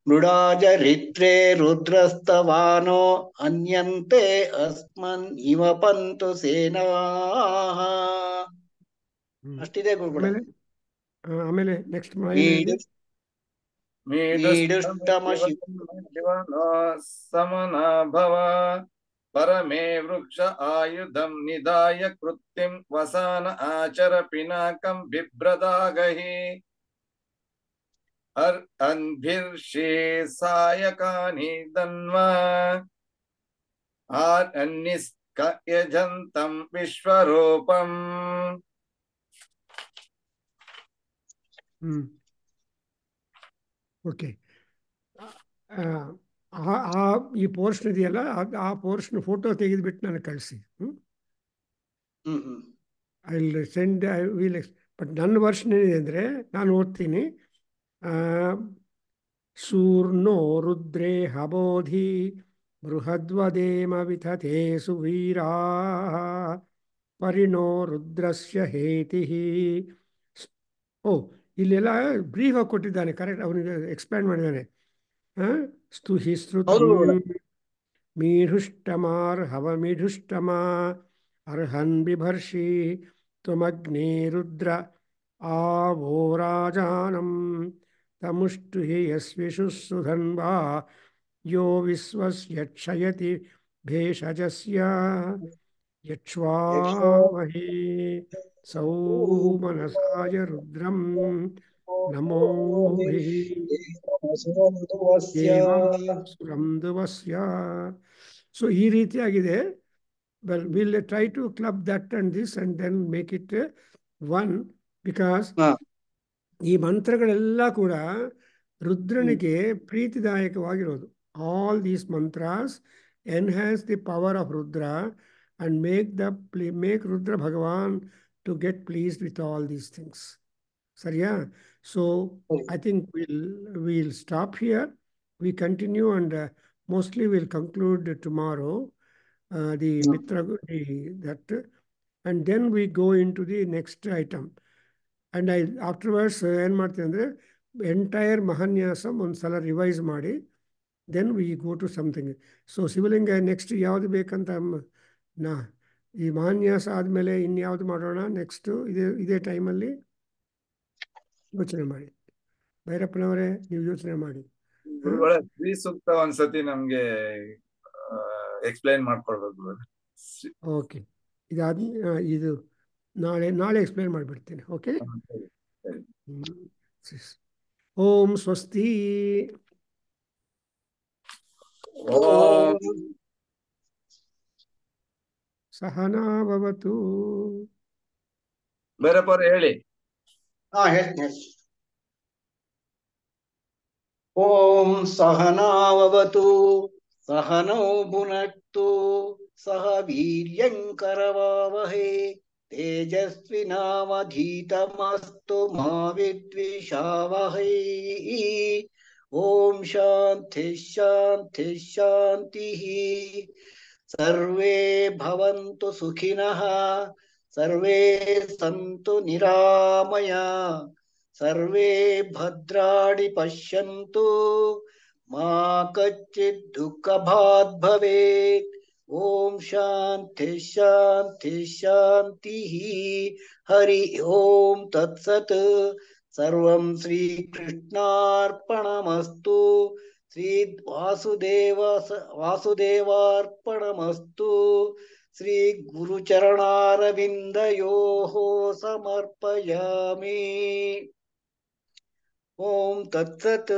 मृडाजरित्रे रुद्रस्तवानो अन्यन्ते अस्मन् इव पन्तु सेनाः ಅಷ್ಟಿದೆ ಗುರುಗಳ ಆಮೇಲೆ ನೆಕ್ಸ್ಟ್ ಮೀಡುಷ್ಟಮ ಶಿವನೋ ಸಮನಭವ ಪರಮೇ ವೃಕ್ಷ ಆಯುಧಂ ನಿದಾಯ ಕೃತ್ಯಂ ವಸಾನ ಆಚರ ಪಿನಾಕಂ ಬಿಭ್ರದಾಗಹಿ ಅರ್ ಅನ್ಭಿರ್ಷೇ ಸಾಯಕಾನಿ ದನ್ವಾ ಆರ್ ಅನ್ನಿಸ್ಕ ಯಜಂತಂ ವಿಶ್ವರೂಪಂ ಓಕೆ ಆ ಈ ಪೋರ್ಷನ್ ಇದೆಯಲ್ಲ ಆ ಪೋರ್ಷನ್ ಫೋಟೋ ತೆಗೆದುಬಿಟ್ಟು ನನಗೆ ಕಳಿಸಿ I will send I will ಎಕ್ಸ್ ಬಟ್ ನನ್ನ ವರ್ಷನ್ ಏನಿದೆ ಅಂದರೆ ನಾನು ಓದ್ತೀನಿ ಸೂರ್ಣೋ ರುದ್ರೇ ಹಬೋಧಿ ಬೃಹದ್ವದೇಮ ವಿಥತೆ ಸುವೀರಾ ಪರಿಣೋ ರುದ್ರಸ್ಯ ಹೇತಿ ಓ ಇಲ್ಲೆಲ್ಲ ಬ್ರೀಫ್ ಆಗಿ ಕೊಟ್ಟಿದ್ದಾನೆ ಕರೆಕ್ಟ್ ಅವನಿಗೆ ಎಕ್ಸ್ಪ್ಲೈನ್ ಮಾಡಿದ್ದಾನೆ ಸ್ತು ಹಿ ಮೀಢುಷ್ಟಮ ಹವ ಮೀಢುಷ್ಟಮ ಅರ್ಹನ್ ಬಿಭರ್ಷಿ ತ್ವಮಗ್ನೇ ರುದ್ರ आवो राजानं तमुष्टु हि यस्विषु सुधन्वा यो विश्वस्य क्षयति भेषजस्य यक्ष्वामहे सौमनसाय रुद्रं नमो ಸೊ ಈ ರೀತಿಯಾಗಿದೆ we'll will try to club that and this and then make it one because ಈ ಮಂತ್ರಗಳೆಲ್ಲ ಕೂಡ ರುದ್ರನಿಗೆ ಪ್ರೀತಿದಾಯಕವಾಗಿರೋದು all these mantras enhance the power of Rudra and make the make Rudra Bhagwan to get pleased with all these things. So yeah, so I think we'll we'll stop here. We continue and uh, mostly we'll conclude tomorrow uh, the yeah. mitra the, that, and then we go into the next item. And I afterwards uh, entire ಮಾಡ್ತೀನಿ ಅಂದರೆ on sala revise ಸಲ Then we go to something. So something next Shivalinga next ಯಾವುದು ಬೇಕಂತ ನಾ ಈ ಮಾನ್ಯಾಸ ಆದ್ಮೇಲೆ ಇನ್ಯಾವ್ದು ಮಾಡೋಣ next ಇದೇ ಇದೇ ಟೈಮಲ್ಲಿ ಯೋಚನೆ ಮಾಡಿ ಭೈರಪ್ಪನವರೇ ನೀವು ಯೋಚನೆ ಮಾಡಿ ಸೂಕ್ತ ಒಂದ್ಸತಿ ನಮ್ಗೆ ಎಕ್ಸ್ಪ್ಲೈನ್ ಮಾಡ್ಕೊಳ್ಬೇಕು ಓಕೆ ಇದಾದ ಇದು ನಾಳೆ ನಾಳೆ ಎಕ್ಸ್ಪ್ಲೈನ್ ಮಾಡಿಬಿಡ್ತೀನಿ ಓಕೆ ಓಂ ಸ್ವಸ್ತಿ ಓಂ ಸಹನಾ ಭವತು ಬೇರಪ್ಪವ್ರು ಹೇಳಿ ಹಾ ಹೇಳ್ತೀನಿ ಓಂ ಸಹನಾವತು ಸಹನೌ ಭುನಕ್ತು ಸಹ ವೀರ್ಯಂಕರವಾವಹೇ तेजस्विनावधीतमस्तु मा विद्विषावहै ॐ शान्तिः शान्तिः शान्तिः सर्वे भवन्तु सुखिनः सर्वे सन्तु निरामया सर्वे भद्राणि पश्यन्तु मा कच्चित् दुःखभाग् भवेत् ॐ शान्ति शान्ति शान्तिः हरि ॐ तत्सत् सर्वं श्रीकृष्णार्पणमस्तु ಶ್ರೀ ವಾಸುದೇವ ವಾಸುದೇವಾರ್ಪಣಮಸ್ತು ಶ್ರೀ ಗುರುಚರಣಾರವಿಂದಯೋ ಸಮರ್ಪಯಾಮಿ ಓಂ ತತ್ಸತ್